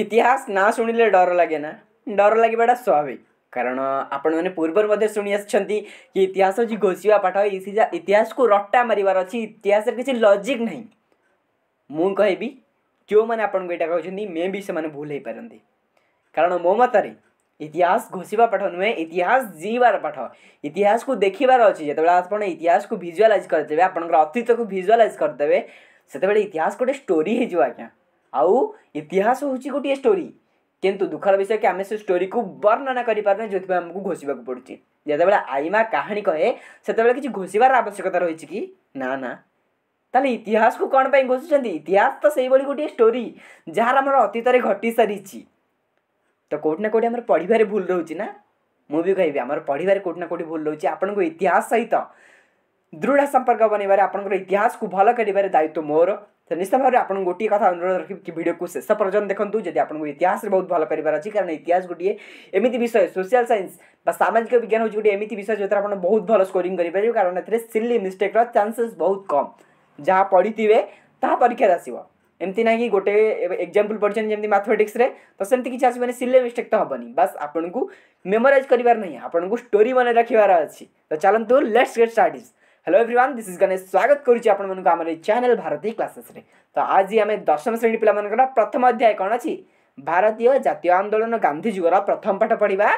इतिहास ना शुणिले डर लगे ना डर लगे स्वाभाविक कारण आपण मैंने पूर्वर मध्य शुणी कि इतिहास घोषा घोषिया पाठ इतिहास को रट्टा मार इतिहास किसी लजिक ना मुझे जो मैंने आपन को यहाँ कहते मे भी से भूल पारती कारण मो मतर इतिहास घोषा पाठ नुहे इतिहास जीवार पाठ इतिहास को देखार अच्छे जो आप इतिहास को भिजुआलाइज करदे आप अतीत को भिजुआलाइज करदे से इतिहास गोटे स्टोरी होजा आज्ञा ଆଉ ଇତିହାସ ହେଉଛି ଗୋଟିଏ ଷ୍ଟୋରି କିନ୍ତୁ ଦୁଃଖର ବିଷୟ କି ଆମେ ସେ ଷ୍ଟୋରିକୁ ବର୍ଣ୍ଣନା କରିପାରୁନେ ଯେଉଁଥିପାଇଁ ଆମକୁ ଘୋଷିବାକୁ ପଡ଼ୁଛି ଯେତେବେଳେ ଆଇମା କାହାଣୀ କହେ ସେତେବେଳେ କିଛି ଘୋଷିବାର ଆବଶ୍ୟକତା ରହିଛି କି ନା ନା ତାହେଲେ ଇତିହାସକୁ କ'ଣ ପାଇଁ ଘୋଷୁଛନ୍ତି ଇତିହାସ ତ ସେଇଭଳି ଗୋଟିଏ ଷ୍ଟୋରି ଯାହାର ଆମର ଅତୀତରେ ଘଟି ସାରିଛି ତ କେଉଁଠି ନା କେଉଁଠି ଆମର ପଢ଼ିବାରେ ଭୁଲ ରହୁଛି ନା ମୁଁ ବି କହିବି ଆମର ପଢ଼ିବାରେ କେଉଁଠି ନା କେଉଁଠି ଭୁଲ ରହୁଛି ଆପଣଙ୍କ ଇତିହାସ ସହିତ ଦୃଢ଼ ସମ୍ପର୍କ ବନେଇବାରେ ଆପଣଙ୍କର ଇତିହାସକୁ ଭଲ କରିବାରେ ଦାୟିତ୍ୱ ମୋର ନିଶ୍ଚିତ ଭାବରେ ଆପଣଙ୍କୁ ଗୋଟିଏ କଥା ଅନୁରୋଧ ରଖିବି କି ଭିଡ଼ିଓକୁ ଶେଷ ପର୍ଯ୍ୟନ୍ତ ଦେଖନ୍ତୁ ଯଦି ଆପଣଙ୍କୁ ଇତିହାସରେ ବହୁତ ଭଲ କରିବାର ଅଛି କାରଣ ଇତିହାସ ଗୋଟିଏ ଏମିତି ବିଷୟ ସୋସିଆଲ୍ ସାଇନ୍ସ ବା ସାମାଜିକ ବିଜ୍ଞାନ ହେଉଛି ଗୋଟିଏ ଏମିତି ବିଷୟ ଯେଉଁଥିରେ ଆପଣ ବହୁତ ଭଲ ସ୍କୋରିଂ କରିପାରିବେ କାରଣ ଏଥିରେ ସିଲି ମିଷ୍ଟେକ୍ର ଚାନ୍ସେସ୍ ବହୁତ କମ୍ ଯାହା ପଢ଼ିଥିବେ ତାହା ପରୀକ୍ଷାରେ ଆସିବ ଏମିତି ନାହିଁ କି ଗୋଟେ ଏକ୍ଜାମ୍ପଲ ପଢ଼ିଛନ୍ତି ଯେମିତି ମାଥମେଟିକ୍ସରେ ତ ସେମିତି କିଛି ଆସିବନି ସିଲେ ମିଷ୍ଟେକ୍ ତ ହେବନି ବାସ୍ ଆପଣଙ୍କୁ ମେମୋରାଇଜ୍ କରିବାର ନାହିଁ ଆପଣଙ୍କୁ ଷ୍ଟୋରି ମନେ ରଖିବାର ଅଛି ତ ଚାଲନ୍ତୁ let's get start hello everyone this is Ganesh स्वागत करुच्ची ଆପଣମାନଙ୍କୁ ଆମର ଏଇ ଚ୍ୟାନେଲ ଭାରତୀ କ୍ଲାସେସ୍ରେ ତ ଆଜି ଆମେ ଦଶମ ଶ୍ରେଣୀ ପିଲାମାନଙ୍କର ପ୍ରଥମ ଅଧ୍ୟାୟ କ'ଣ ଅଛି ଭାରତୀୟ ଜାତୀୟ ଆନ୍ଦୋଳନ ଗାନ୍ଧୀ ଯୁଗର ପ୍ରଥମ ପାଠ ପଢ଼ିବା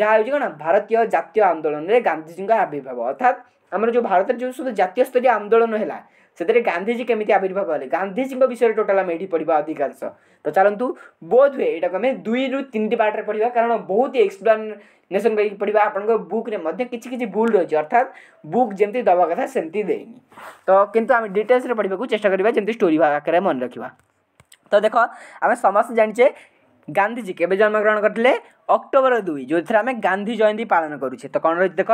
ଯାହା ହେଉଛି କ'ଣ ଭାରତୀୟ ଜାତୀୟ ଆନ୍ଦୋଳନରେ ଗାନ୍ଧୀଜୀଙ୍କ ଆବିର୍ଭାବ ଅର୍ଥାତ୍ ଆମର ଯେଉଁ ଭାରତରେ ଯେଉଁ ସବୁ ଜାତୀୟ ସ୍ତରୀୟ ଆନ୍ଦୋଳନ ହେଲା ସେଥିରେ ଗାନ୍ଧିଜୀ କେମିତି ଆବିର୍ଭାବ ହେଲେ ଗାନ୍ଧିଜୀଙ୍କ ବିଷୟରେ ଟୋଟାଲ୍ ଆମେ ଏଇଠି ପଢ଼ିବା ଅଧିକାଂଶ ତ ଚାଲନ୍ତୁ ବୋଧ ହୁଏ ଏଇଟାକୁ ଆମେ ଦୁଇରୁ ତିନିଟି ପାର୍ଟରେ ପଢ଼ିବା କାରଣ ବହୁତ ଏକ୍ସପ୍ଲାନେସନ୍ କରିକି ପଢ଼ିବା ଆପଣଙ୍କ ବୁକ୍ରେ ମଧ୍ୟ କିଛି କିଛି ଭୁଲ ରହିଛି ଅର୍ଥାତ୍ ବୁକ୍ ଯେମିତି ଦେବା କଥା ସେମିତି ଦେଇନି ତ କିନ୍ତୁ ଆମେ ଡିଟେଲ୍ସରେ ପଢ଼ିବାକୁ ଚେଷ୍ଟା କରିବା ଯେମିତି ଷ୍ଟୋରି ଆକାରରେ ମନେ ରଖିବା ତ ଦେଖ ଆମେ ସମସ୍ତେ ଜାଣିଛେ ଗାନ୍ଧିଜୀ କେବେ ଜନ୍ମଗ୍ରହଣ କରିଥିଲେ ଅକ୍ଟୋବର ଦୁଇ ଯେଉଁଥିରେ ଆମେ ଗାନ୍ଧୀ ଜୟନ୍ତୀ ପାଳନ କରୁଛେ ତ କ'ଣ ରହିଛି ଦେଖ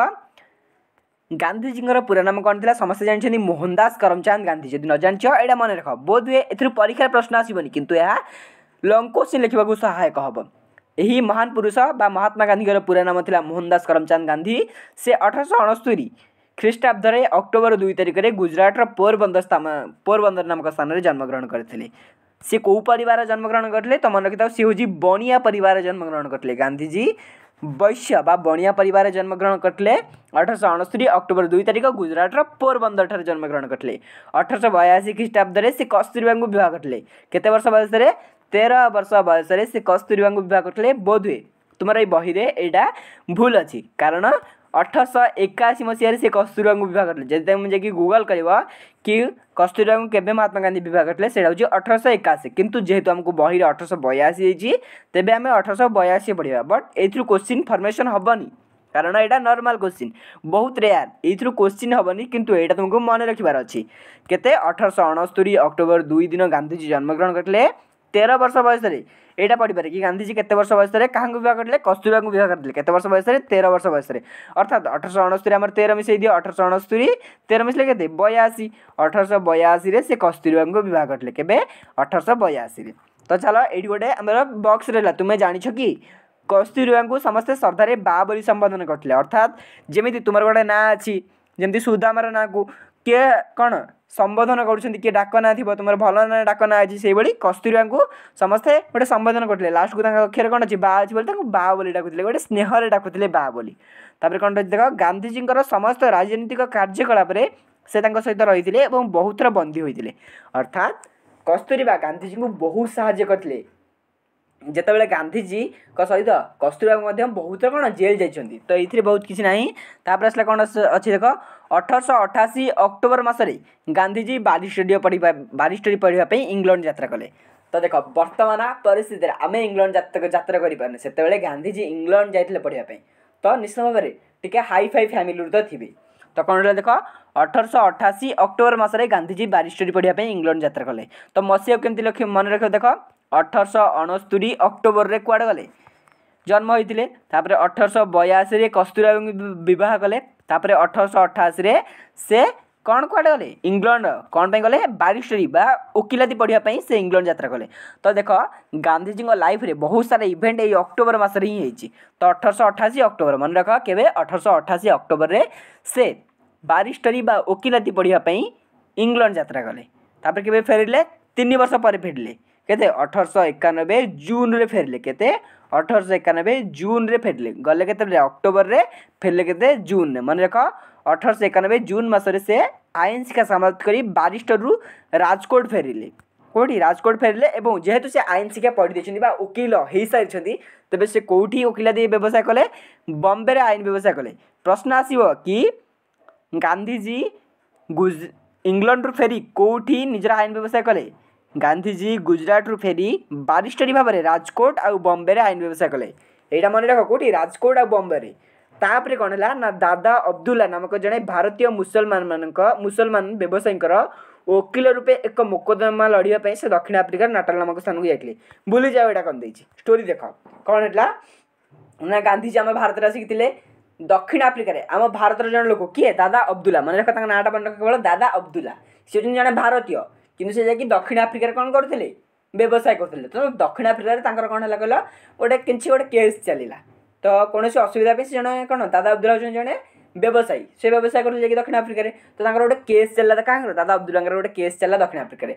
गांधीजी पूरा नाम कौन थी समस्त जानते मोहनदास करमचांद गांधी जदि नजा जान यहाँ मन रख बोध हुए परीक्षार प्रश्न आसवन किंतु यह लंग क्वेश्चन लिखा सहायक हम यही महान पुरुष व महात्मा गांधी पूरा नाम था मोहनदास करमचांद गांधी से अठरश अणस्तरी ख्रीटाब्दर अक्टोबर दुई तारिख में गुजरात पोरबंदर स्थान पोरबंदर नामक स्थान में जन्मग्रहण करते सी कौ पर जन्मग्रहण करते तो मन रखी था सी हूँ बणिया पर जन्मग्रहण करते गांधीजी વૈશ્ય બા બણિયા પરિવારે જન્મગ્રહણ કરલે અઢારશો અણસ્તરી અક્ટોબર દુઈ તારીખ ગુજરાતર પોરબંદરઠાર જન્મગ્રહણ કરલે અઢારશો બયાશી ଖ୍ରୀଷ୍ଟାବ୍ଦରେ ସେ କସ୍ତୁରୀବାଙ୍କୁ ବିବାହ କରିଥିଲେ କେତେ ବର୍ଷ ବୟସରେ ତେର ବର୍ଷ ବୟସରେ ସେ କସ୍ତୁରୀବାଙ୍କୁ ବିବାହ କରିଥିଲେ ବୋଧହୁଏ ତୁମର ଏଇ ବହିରେ ଏଇଟା ଭୁଲ ଅଛି କାରଣ ଅଠରଶହ ଏକାଅଶୀ ମସିହାରେ ସେ କସ୍ତୁରବାଙ୍କୁ ବିବାହ କରିଥିଲେ ଯଦି ତମେ ଯାଇକି ଗୁଗଲ୍ କରିବ କି କସ୍ତୁରବାଙ୍କୁ କେବେ ମହାତ୍ମା ଗାନ୍ଧୀ ବିବାହ କରିଥିଲେ ସେଇଟା ହେଉଛି ଅଠରଶହ ଏକାଅଶୀ କିନ୍ତୁ ଯେହେତୁ ଆମକୁ ବହିରେ ଅଠରଶହ ବୟାଅଶୀ ହେଇଛି ତେବେ ଆମେ ଅଠରଶହ ବୟାଅଶୀ ପଢ଼ିବା ବଟ୍ ଏଥିରୁ କୋଶ୍ଚିନ୍ ଫର୍ମେସନ୍ ହେବନି କାରଣ ଏଇଟା ନର୍ମାଲ୍ କୋଶ୍ଚିନ୍ ବହୁତ ରେୟାର୍ ଏଇଥିରୁ କୋଶ୍ଚିନ୍ ହେବନି କିନ୍ତୁ ଏଇଟା ତୁମକୁ ମନେ ରଖିବାର ଅଛି କେତେ ଅଠରଶହ ଅଣସ୍ତରୀ ଅକ୍ଟୋବର ଦୁଇ ଦିନ ଗାନ୍ଧିଜୀ ଜନ୍ମଗ୍ରହଣ କରିଥିଲେ ତେର ବର୍ଷ ବୟସରେ ଏଇଟା ପଢ଼ିପାରେ କି ଗାନ୍ଧିଜୀ କେତେ ବର୍ଷ ବୟସରେ କାହାଙ୍କୁ ବିବାହ କରିଥିଲେ କସ୍ତୁରବାଙ୍କୁ ବିବାହ କରିଥିଲେ କେତେ ବର୍ଷ ବୟସରେ ତେର ବର୍ଷ ବୟସରେ ଅର୍ଥାତ୍ ଅଠରଶହ ଅଣସ୍ତରୀ ଆମର ତେର ମିଶାଇ ଦିଅ ଅଠରଶହ ଅଣସ୍ତରୀ ତେର ମିଶାଇଲେ କେତେ ବୟାଅଶୀ ଅଠରଶହ ବୟାଅଶୀରେ ସେ କସ୍ତୁରବାଙ୍କୁ ବିବାହ କରିଥିଲେ କେବେ ଅଠରଶହ ବୟାଅଶୀରେ ତ ଚାଲ ଏଇଠି ଗୋଟେ ଆମର ବକ୍ସ ରହିଲା ତୁମେ ଜାଣିଛ କି କସ୍ତୁରବାଙ୍କୁ ସମସ୍ତେ ଶ୍ରଦ୍ଧାରେ ବା ବୋଲି ସମ୍ବୋଧନ କରିଥିଲେ ଅର୍ଥାତ୍ ଯେମିତି ତୁମର ଗୋଟେ ନାଁ ଅଛି ଯେମିତି ସୁଦାମାର ନାଁକୁ କିଏ କ'ଣ ସମ୍ବୋଧନ କରୁଛନ୍ତି କିଏ ଡାକ ନାଁ ଥିବ ତୁମର ଭଲ ନା ଡାକ ନାଁ ଅଛି ସେଇଭଳି କସ୍ତୁରିଆଙ୍କୁ ସମସ୍ତେ ଗୋଟେ ସମ୍ବୋଧନ କରୁଥିଲେ ଲାଷ୍ଟକୁ ତାଙ୍କ ଅକ୍ଷରେ କ'ଣ ଅଛି ବା ଅଛି ବୋଲି ତାଙ୍କୁ ବା ବୋଲି ଡାକୁଥିଲେ ଗୋଟେ ସ୍ନେହରେ ଡାକୁଥିଲେ ବା ବୋଲି ତାପରେ କ'ଣ ଦେଖ ଗାନ୍ଧିଜୀଙ୍କର ସମସ୍ତ ରାଜନୈତିକ କାର୍ଯ୍ୟକଳାପରେ ସେ ତାଙ୍କ ସହିତ ରହିଥିଲେ ଏବଂ ବହୁତ ଥର ବନ୍ଦୀ ହୋଇଥିଲେ ଅର୍ଥାତ କସ୍ତୁରିବା ଗାନ୍ଧିଜୀଙ୍କୁ ବହୁତ ସାହାଯ୍ୟ କରିଥିଲେ ଯେତେବେଳେ ଗାନ୍ଧିଜୀଙ୍କ ସହିତ କସ୍ତୁରିବାକୁ ମଧ୍ୟ ବହୁତ କ'ଣ ଜେଲ୍ ଯାଇଛନ୍ତି ତ ଏଇଥିରେ ବହୁତ କିଛି ନାହିଁ ତାପରେ ଆସିଲା କ'ଣ ଅଛି ଦେଖ ଅଠରଶହ ଅଠାଅଶୀ ଅକ୍ଟୋବର ମାସରେ ଗାନ୍ଧୀଜୀ ବାରିଷ୍ଟରୀ ପଢ଼ିବା ବାରିଷ୍ଟରୀ ପଢ଼ିବା ପାଇଁ ଇଂଲଣ୍ଡ ଯାତ୍ରା କଲେ ତ ଦେଖ ବର୍ତ୍ତମାନ ପରିସ୍ଥିତିରେ ଆମେ ଇଂଲଣ୍ଡ ଯାତ୍ରା ଯାତ୍ରା କରିପାରୁନୁ ସେତେବେଳେ ଗାନ୍ଧୀଜୀ ଇଂଲଣ୍ଡ ଯାଇଥିଲେ ପଢ଼ିବା ପାଇଁ ତ ନିଶ୍ଚିତ ଭାବରେ ଟିକେ ହାଇ ଫାଇ ଫ୍ୟାମିଲିରୁ ତ ଥିବେ ତ କ'ଣ ହେଲା ଦେଖ ଅଠରଶହ ଅଠାଅଶୀ ଅକ୍ଟୋବର ମାସରେ ଗାନ୍ଧୀଜୀ ବାରିଷ୍ଟରୀ ପଢ଼ିବା ପାଇଁ ଇଂଲଣ୍ଡ ଯାତ୍ରା କଲେ ତ ମସିହ କେମିତି ଲକ୍ଷ ମନେ ରଖିବ ଦେଖ ଅଠରଶହ ଅଣସ୍ତୁରି ଅକ୍ଟୋବରରେ କୁଆଡ଼େ ଗଲେ ଜନ୍ମ ହୋଇଥିଲେ ତାପରେ ଅଠରଶହ ବୟାଅଶୀରେ କସ୍ତୁରାଙ୍କୁ ବିବାହ କଲେ ତାପରେ ଅଠରଶହ ଅଠାଅଶୀରେ ସେ କ'ଣ କୁଆଡ଼େ ଗଲେ ଇଂଲଣ୍ଡ କ'ଣ ପାଇଁ ଗଲେ ବାରିଷ୍ଟରୀ ବା ଓକିଲାତି ପଢ଼ିବା ପାଇଁ ସେ ଇଂଲଣ୍ଡ ଯାତ୍ରା କଲେ ତ ଦେଖ ଗାନ୍ଧିଜୀଙ୍କ ଲାଇଫ୍ରେ ବହୁତ ସାରା ଇଭେଣ୍ଟ ଏଇ ଅକ୍ଟୋବର ମାସରେ ହିଁ ହେଇଛି ତ ଅଠରଶହ ଅଠାଅଶୀ ଅକ୍ଟୋବର ମନେ ରଖ କେବେ ଅଠରଶହ ଅଠାଅଶୀ ଅକ୍ଟୋବରରେ ସେ ବାରିଷ୍ଟରୀ ବା ଓକିଲାତି ପଢ଼ିବା ପାଇଁ ଇଂଲଣ୍ଡ ଯାତ୍ରା କଲେ ତାପରେ କେବେ ଫେରିଲେ ତିନି ବର୍ଷ ପରେ ଫେରିଲେ କେତେ ଅଠରଶହ ଏକାନବେ ଜୁନ୍ରେ ଫେରିଲେ କେତେ ଅଠରଶହ ଏକାନବେ ଜୁନ୍ରେ ଫେରିଲେ ଗଲେ କେତେବେଳେ ଅକ୍ଟୋବରରେ ଫେରିଲେ କେତେ ଜୁନ୍ରେ ମନେ ରଖ ଅଠରଶହ ଏକାନବେ ଜୁନ୍ ମାସରେ ସେ ଆଇନ ଶିକ୍ଷା ସମାପ୍ତ କରି ବାରିଷ୍ଟରରୁ ରାଜକୋଟ ଫେରିଲେ କେଉଁଠି ରାଜକୋଟ ଫେରିଲେ ଏବଂ ଯେହେତୁ ସେ ଆଇନ ଶିକ୍ଷା ପଢ଼ିଦେଇଛନ୍ତି ବା ଓକିଲ ହୋଇସାରିଛନ୍ତି ତେବେ ସେ କେଉଁଠି ଓକିଲା ଦେଇ ବ୍ୟବସାୟ କଲେ ବମ୍ବେରେ ଆଇନ ବ୍ୟବସାୟ କଲେ ପ୍ରଶ୍ନ ଆସିବ କି ଗାନ୍ଧିଜୀ ଇଂଲଣ୍ଡରୁ ଫେରି କେଉଁଠି ନିଜର ଆଇନ ବ୍ୟବସାୟ କଲେ गांधीजी गुजरात रू फेरी बारिस्टरी भाव में राजकोट आउ बम्बे आईन व्यवसाय कले यहाँ मन रख कौटी राजकोट आउ बम्बे तापर कौन है ना दादा अब्दुल्ला नामक जड़े भारतीय मुसलमान मान मुसलमान व्यवसायी वकिल रूपे एक मोकदमा लड़ापी से दक्षिण आफ्रिकार नाटाल नामक स्थान को जाइए बुली जाओ यहाँ कौन दे स्टोरी देख कौन है ना गांधीजी आम भारत आसिकी दक्षिण आफ्रिकार आम भारत जो लोक किए दादा अब्दुल्ला मन रख नाटा मन रख केवल दादा अब्दुल्ला सी जो जन भारतीय किंतु से जाकि दक्षिण आफ्रिकार कौन करते व्यवसाय करते तो दक्षिण आफ्रिकार कौन है कहल गोटे कि गोटे केस चलला तो कौन से असुविधा से जो कौन दादा अब्दुल्ला हूँ जे व्यवसायी से व्यवसाय करते जाए दक्षिण आफ्रिकार तो गोटे केस चलता क्या दादा अब्दुल्ला गोटे केस चलता दक्षिण आफ्रिकार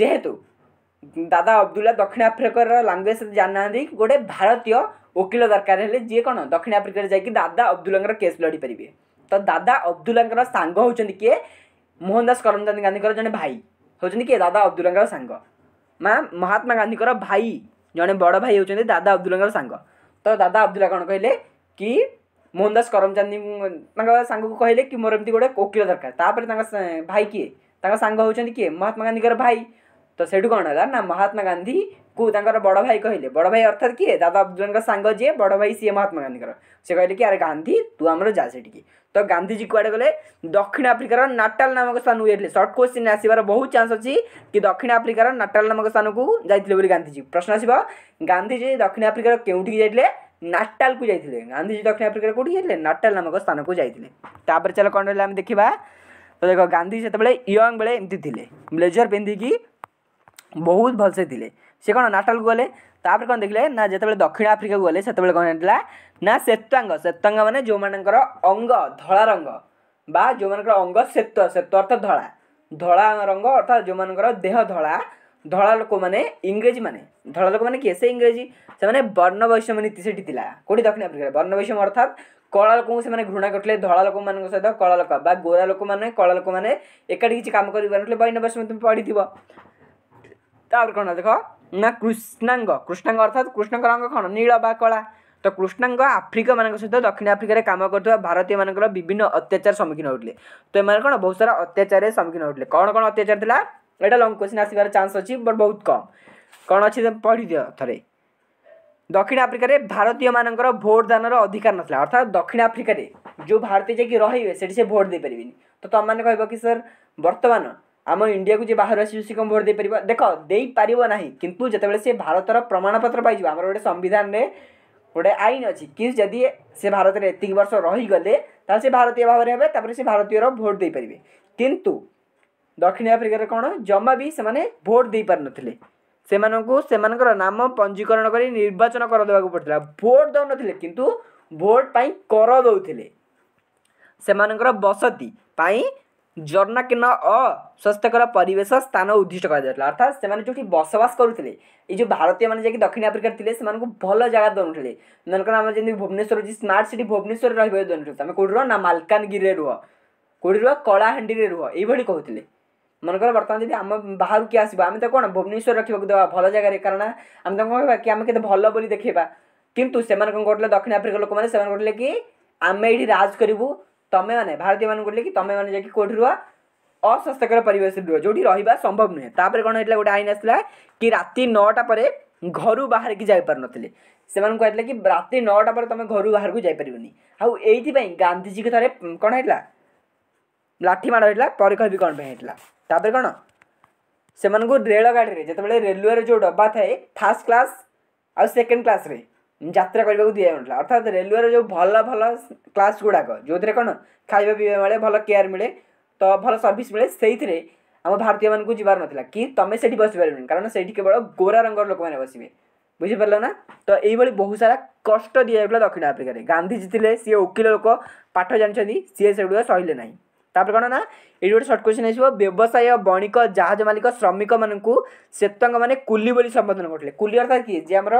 जेहेतु दादा अब्दुल्ला दक्षिण आफ्रिकार लांगुएज जानना गोटे भारतीय वकिल दरकार जी कौन दक्षिण आफ्रिकार जाकि दादा अब्दुल्ला केस लड़ी पारे तो दादा अब्दुल्ला सांग हो किए मोहनदास करमचंद गांधी जन भाई ହେଉଛନ୍ତି ଦାଦା ଅବଦୁଲ୍ଲାଙ୍କର ସାଙ୍ଗ ମା ମହାତ୍ମା ଗାନ୍ଧୀଙ୍କର ଭାଇ ଜଣେ ବଡ଼ ଭାଇ ହେଉଛନ୍ତି ଦାଦା ଅବଦୁଲ୍ଲାଙ୍କର ସାଙ୍ଗ ତ ଦାଦା ଅବଦୁଲ୍ଲା କ'ଣ କହିଲେ କି ମୋହନ ଦାସ କରମଚାନ୍ଦୀ ତାଙ୍କ ସାଙ୍ଗକୁ କହିଲେ କି ମୋର ଏମିତି ଗୋଟେ ଓକିଲ ଦରକାର ତାପରେ ତାଙ୍କ ଭାଇ କିଏ ତାଙ୍କ ସାଙ୍ଗ ହେଉଛନ୍ତି କିଏ ମହାତ୍ମା ଗାନ୍ଧୀଙ୍କର ଭାଇ ତ ସେଇଠୁ କ'ଣ ହେଲା ନା ମହାତ୍ମା ଗାନ୍ଧୀ को बड़ भाई कहले बड़ भाई अर्थात किए दादा अब्दुल सांग जी बड़ भाई सी महात्मा गांधी से कहले कि अरे गांधी तू आम जा तो गांधीजी कड़े गले दक्षिण आफ्रिकार नाटाल नामक स्थान जाइए सर्ट क्वेश्चन आसवर बहुत चान्स अच्छी कि दक्षिण आफ्रिकार नाटाल नामक स्थान को जाते गांधीजी प्रश्न आसो गांधीजी दक्षिण आफ्रिकार के जाते नाटाल को जाते गांधीजी दक्षिण आफ्रिकार कौटी हैं नाटाल नामक स्थान को जाइए तापर चल कौन रहा आम देखा तो देख गांधी से यंग बेले एमती थे ब्लेजर पिंधिकी बहुत भलसे थे ସେ କ'ଣ ନାଟାଲକୁ ଗଲେ ତାପରେ କ'ଣ ଦେଖିଲେ ନା ଯେତେବେଳେ ଦକ୍ଷିଣ ଆଫ୍ରିକାକୁ ଗଲେ ସେତେବେଳେ କ'ଣ ହେଇଥିଲା ନା ଶ୍ୱେତାଙ୍ଗ ଶ୍ୱେତାଙ୍ଗ ମାନେ ଯେଉଁମାନଙ୍କର ଅଙ୍ଗ ଧଳା ରଙ୍ଗ ବା ଯେଉଁମାନଙ୍କର ଅଙ୍ଗ ଶ୍ୱେତ ଶ୍ୱେତ ଅର୍ଥାତ୍ ଧଳା ଧଳା ରଙ୍ଗ ଅର୍ଥାତ୍ ଯେଉଁମାନଙ୍କର ଦେହ ଧଳା ଧଳା ଲୋକମାନେ ଇଂରେଜୀମାନେ ଧଳା ଲୋକମାନେ କିଏ ସେ ଇଂରେଜୀ ସେମାନେ ବର୍ଣ୍ଣବୈଷମ୍ୟ ନୀତି ସେଠି ଥିଲା କେଉଁଠି ଦକ୍ଷିଣ ଆଫ୍ରିକାରେ ବର୍ଣ୍ଣବୈଷମ୍ୟ ଅର୍ଥାତ୍ କଳା ଲୋକଙ୍କୁ ସେମାନେ ଘୃଣା କରୁଥିଲେ ଧଳା ଲୋକମାନଙ୍କ ସହିତ କଳା ଲୋକ ବା ଗୋରା ଲୋକମାନେ କଳା ଲୋକମାନେ ଏକାଠି କିଛି କାମ କରିପାରୁନଥିଲେ ବୈନବୈଷମ୍ୟ ତୁମେ ପଢ଼ିଥିବ ତାପରେ କ'ଣ ଦେଖ ନା କୃଷ୍ଣାଙ୍ଗ କୃଷ୍ଣାଙ୍ଗ ଅର୍ଥାତ୍ କୃଷ୍ଣଙ୍କ ରଙ୍ଗ କ'ଣ ନୀଳ ବା କଳା ତ କୃଷ୍ଣାଙ୍ଗ ଆଫ୍ରିକାମାନଙ୍କ ସହିତ ଦକ୍ଷିଣ ଆଫ୍ରିକାରେ କାମ କରୁଥିବା ଭାରତୀୟମାନଙ୍କର ବିଭିନ୍ନ ଅତ୍ୟାଚାର ସମ୍ମୁଖୀନ ହେଉଥିଲେ ତ ଏମାନେ କ'ଣ ବହୁତ ସାରା ଅତ୍ୟାଚାରରେ ସମ୍ମୁଖୀନ ହେଉଥିଲେ କ'ଣ କ'ଣ ଅତ୍ୟାଚାର ଥିଲା ଏଇଟା ଲଙ୍ଗ କୋଶ୍ଚିନ୍ ଆସିବାର ଚାନ୍ସ ଅଛି ବଟ୍ ବହୁତ କମ୍ କ'ଣ ଅଛି ପଢ଼ିଦିଅ ଥରେ ଦକ୍ଷିଣ ଆଫ୍ରିକାରେ ଭାରତୀୟମାନଙ୍କର ଭୋଟ ଦାନର ଅଧିକାର ନଥିଲା ଅର୍ଥାତ୍ ଦକ୍ଷିଣ ଆଫ୍ରିକାରେ ଯେଉଁ ଭାରତୀୟ ଯାଇକି ରହିବେ ସେଠି ସେ ଭୋଟ ଦେଇପାରିବେନି ତ ତୁମମାନେ କହିବ କି ସାର୍ ବର୍ତ୍ତମାନ ଆମ ଇଣ୍ଡିଆକୁ ଯିଏ ବାହାରୁ ଆସିଛି ସେ କ'ଣ ଭୋଟ୍ ଦେଇପାରିବ ଦେଖ ଦେଇପାରିବ ନାହିଁ କିନ୍ତୁ ଯେତେବେଳେ ସେ ଭାରତର ପ୍ରମାଣପତ୍ର ପାଇଯିବ ଆମର ଗୋଟେ ସମ୍ବିଧାନରେ ଗୋଟେ ଆଇନ ଅଛି କି ଯଦି ସେ ଭାରତରେ ଏତିକି ବର୍ଷ ରହିଗଲେ ତାହେଲେ ସେ ଭାରତୀୟ ଭାବରେ ହେବେ ତାପରେ ସେ ଭାରତୀୟର ଭୋଟ ଦେଇପାରିବେ କିନ୍ତୁ ଦକ୍ଷିଣ ଆଫ୍ରିକାରେ କ'ଣ ଜମା ବି ସେମାନେ ଭୋଟ ଦେଇପାରୁନଥିଲେ ସେମାନଙ୍କୁ ସେମାନଙ୍କର ନାମ ପଞ୍ଜୀକରଣ କରି ନିର୍ବାଚନ କର ଦେବାକୁ ପଡ଼ୁଥିଲା ଭୋଟ୍ ଦେଉନଥିଲେ କିନ୍ତୁ ଭୋଟ୍ ପାଇଁ କର ଦେଉଥିଲେ ସେମାନଙ୍କର ବସତି ପାଇଁ ଝର୍ଣ୍ଣାକୀର୍ଣ୍ଣ ଅସ୍ୱାସ୍ଥ୍ୟକର ପରିବେଶ ସ୍ଥାନ ଉଦ୍ଦିଷ୍ଟ କରାଯାଉଥିଲା ଅର୍ଥାତ୍ ସେମାନେ ଯେଉଁଠି ବସବାସ କରୁଥିଲେ ଏଇ ଯେଉଁ ଭାରତୀୟମାନେ ଯାଇକି ଦକ୍ଷିଣ ଆଫ୍ରିକାରେ ଥିଲେ ସେମାନଙ୍କୁ ଭଲ ଜାଗା ଦେଉନଥିଲେ ମନେକର ଆମର ଯେମିତି ଭୁବନେଶ୍ୱର ଅଛି ସ୍ମାର୍ଟ ସିଟି ଭୁବନେଶ୍ୱରରେ ରହିବାକୁ ଦେଉନଥିଲେ ତମେ କେଉଁଠି ରୁହ ନା ମାଲକାନଗିରିରେ ରୁହ କେଉଁଠି ରୁହ କଳାହାଣ୍ଡିରେ ରୁହ ଏଇଭଳି କହୁଥିଲେ ମନେକର ବର୍ତ୍ତମାନ ଯଦି ଆମ ବାହାରୁ କିଏ ଆସିବ ଆମେ ତ କ'ଣ ଭୁବନେଶ୍ୱର ରଖିବାକୁ ଦେବା ଭଲ ଜାଗାରେ କାରଣ ଆମେ ତାଙ୍କୁ କହିବା କି ଆମେ କେତେ ଭଲ ବୋଲି ଦେଖେଇବା କିନ୍ତୁ ସେମାନେ କ'ଣ କରୁଥିଲେ ଦକ୍ଷିଣ ଆଫ୍ରିକା ଲୋକମାନେ ସେମାନେ କହୁଥିଲେ କି ଆମେ ଏଇଠି ରାଜ କରିବୁ ତମେମାନେ ଭାରତୀୟମାନଙ୍କୁ କହିଲେ କି ତମେମାନେ ଯାଇକି କେଉଁଠି ରୁହ ଅସ୍ୱାସ୍ଥ୍ୟକର ପରିବେଶରେ ରୁହ ଯେଉଁଠି ରହିବା ସମ୍ଭବ ନୁହେଁ ତାପରେ କ'ଣ ହେଇଥିଲା ଗୋଟେ ଆଇନ ଆସିଲା କି ରାତି ନଅଟା ପରେ ଘରୁ ବାହାରିକି ଯାଇପାରୁନଥିଲେ ସେମାନଙ୍କୁ କହିଥିଲେ କି ରାତି ନଅଟା ପରେ ତମେ ଘରୁ ବାହାରକୁ ଯାଇପାରିବନି ଆଉ ଏଇଥିପାଇଁ ଗାନ୍ଧିଜୀକୁ ଥରେ କ'ଣ ହେଇଥିଲା ଲାଠିମାଡ଼ ହେଇଥିଲା ପରେ କହିବି କ'ଣ ପାଇଁ ହେଇଥିଲା ତାପରେ କ'ଣ ସେମାନଙ୍କୁ ରେଳଗାଡ଼ିରେ ଯେତେବେଳେ ରେଲୱେର ଯେଉଁ ଡବା ଥାଏ ଫାର୍ଷ୍ଟ କ୍ଲାସ୍ ଆଉ ସେକେଣ୍ଡ କ୍ଲାସ୍ରେ ଯାତ୍ରା କରିବାକୁ ଦିଆଯାଉନଥିଲା ଅର୍ଥାତ୍ ରେଲୱେରେ ଯେଉଁ ଭଲ ଭଲ କ୍ଲାସ୍ ଗୁଡ଼ାକ ଯେଉଁଥିରେ କ'ଣ ଖାଇବା ପିଇବା ମିଳେ ଭଲ କେୟାର୍ ମିଳେ ତ ଭଲ ସର୍ଭିସ୍ ମିଳେ ସେଇଥିରେ ଆମ ଭାରତୀୟମାନଙ୍କୁ ଯିବାର ନଥିଲା କି ତମେ ସେଠି ବସିପାରିବନି କାରଣ ସେଇଠି କେବଳ ଗୋରା ରଙ୍ଗର ଲୋକମାନେ ବସିବେ ବୁଝିପାରିଲ ନା ତ ଏଇଭଳି ବହୁତ ସାରା କଷ୍ଟ ଦିଆଯାଉଥିଲା ଦକ୍ଷିଣ ଆଫ୍ରିକାରେ ଗାନ୍ଧୀ ଥିଲେ ସିଏ ଓକିଲ ଲୋକ ପାଠ ଜାଣିଛନ୍ତି ସିଏ ସେଗୁଡ଼ିକ ସହିଲେ ନାହିଁ ତାପରେ କ'ଣ ନା ଏଇଠି ଗୋଟେ ସର୍ଟ କ୍ୱେଶ୍ଚନ୍ ଆସିବ ବ୍ୟବସାୟ ବଣିକ ଜାହାଜ ମାଲିକ ଶ୍ରମିକମାନଙ୍କୁ ଶ୍ଵେତଙ୍କମାନେ କୁଲି ବୋଲି ସମ୍ବୋଧନ କରୁଥିଲେ କୁଲି ଅର୍ଥାତ୍ କିଏ ଯେ ଆମର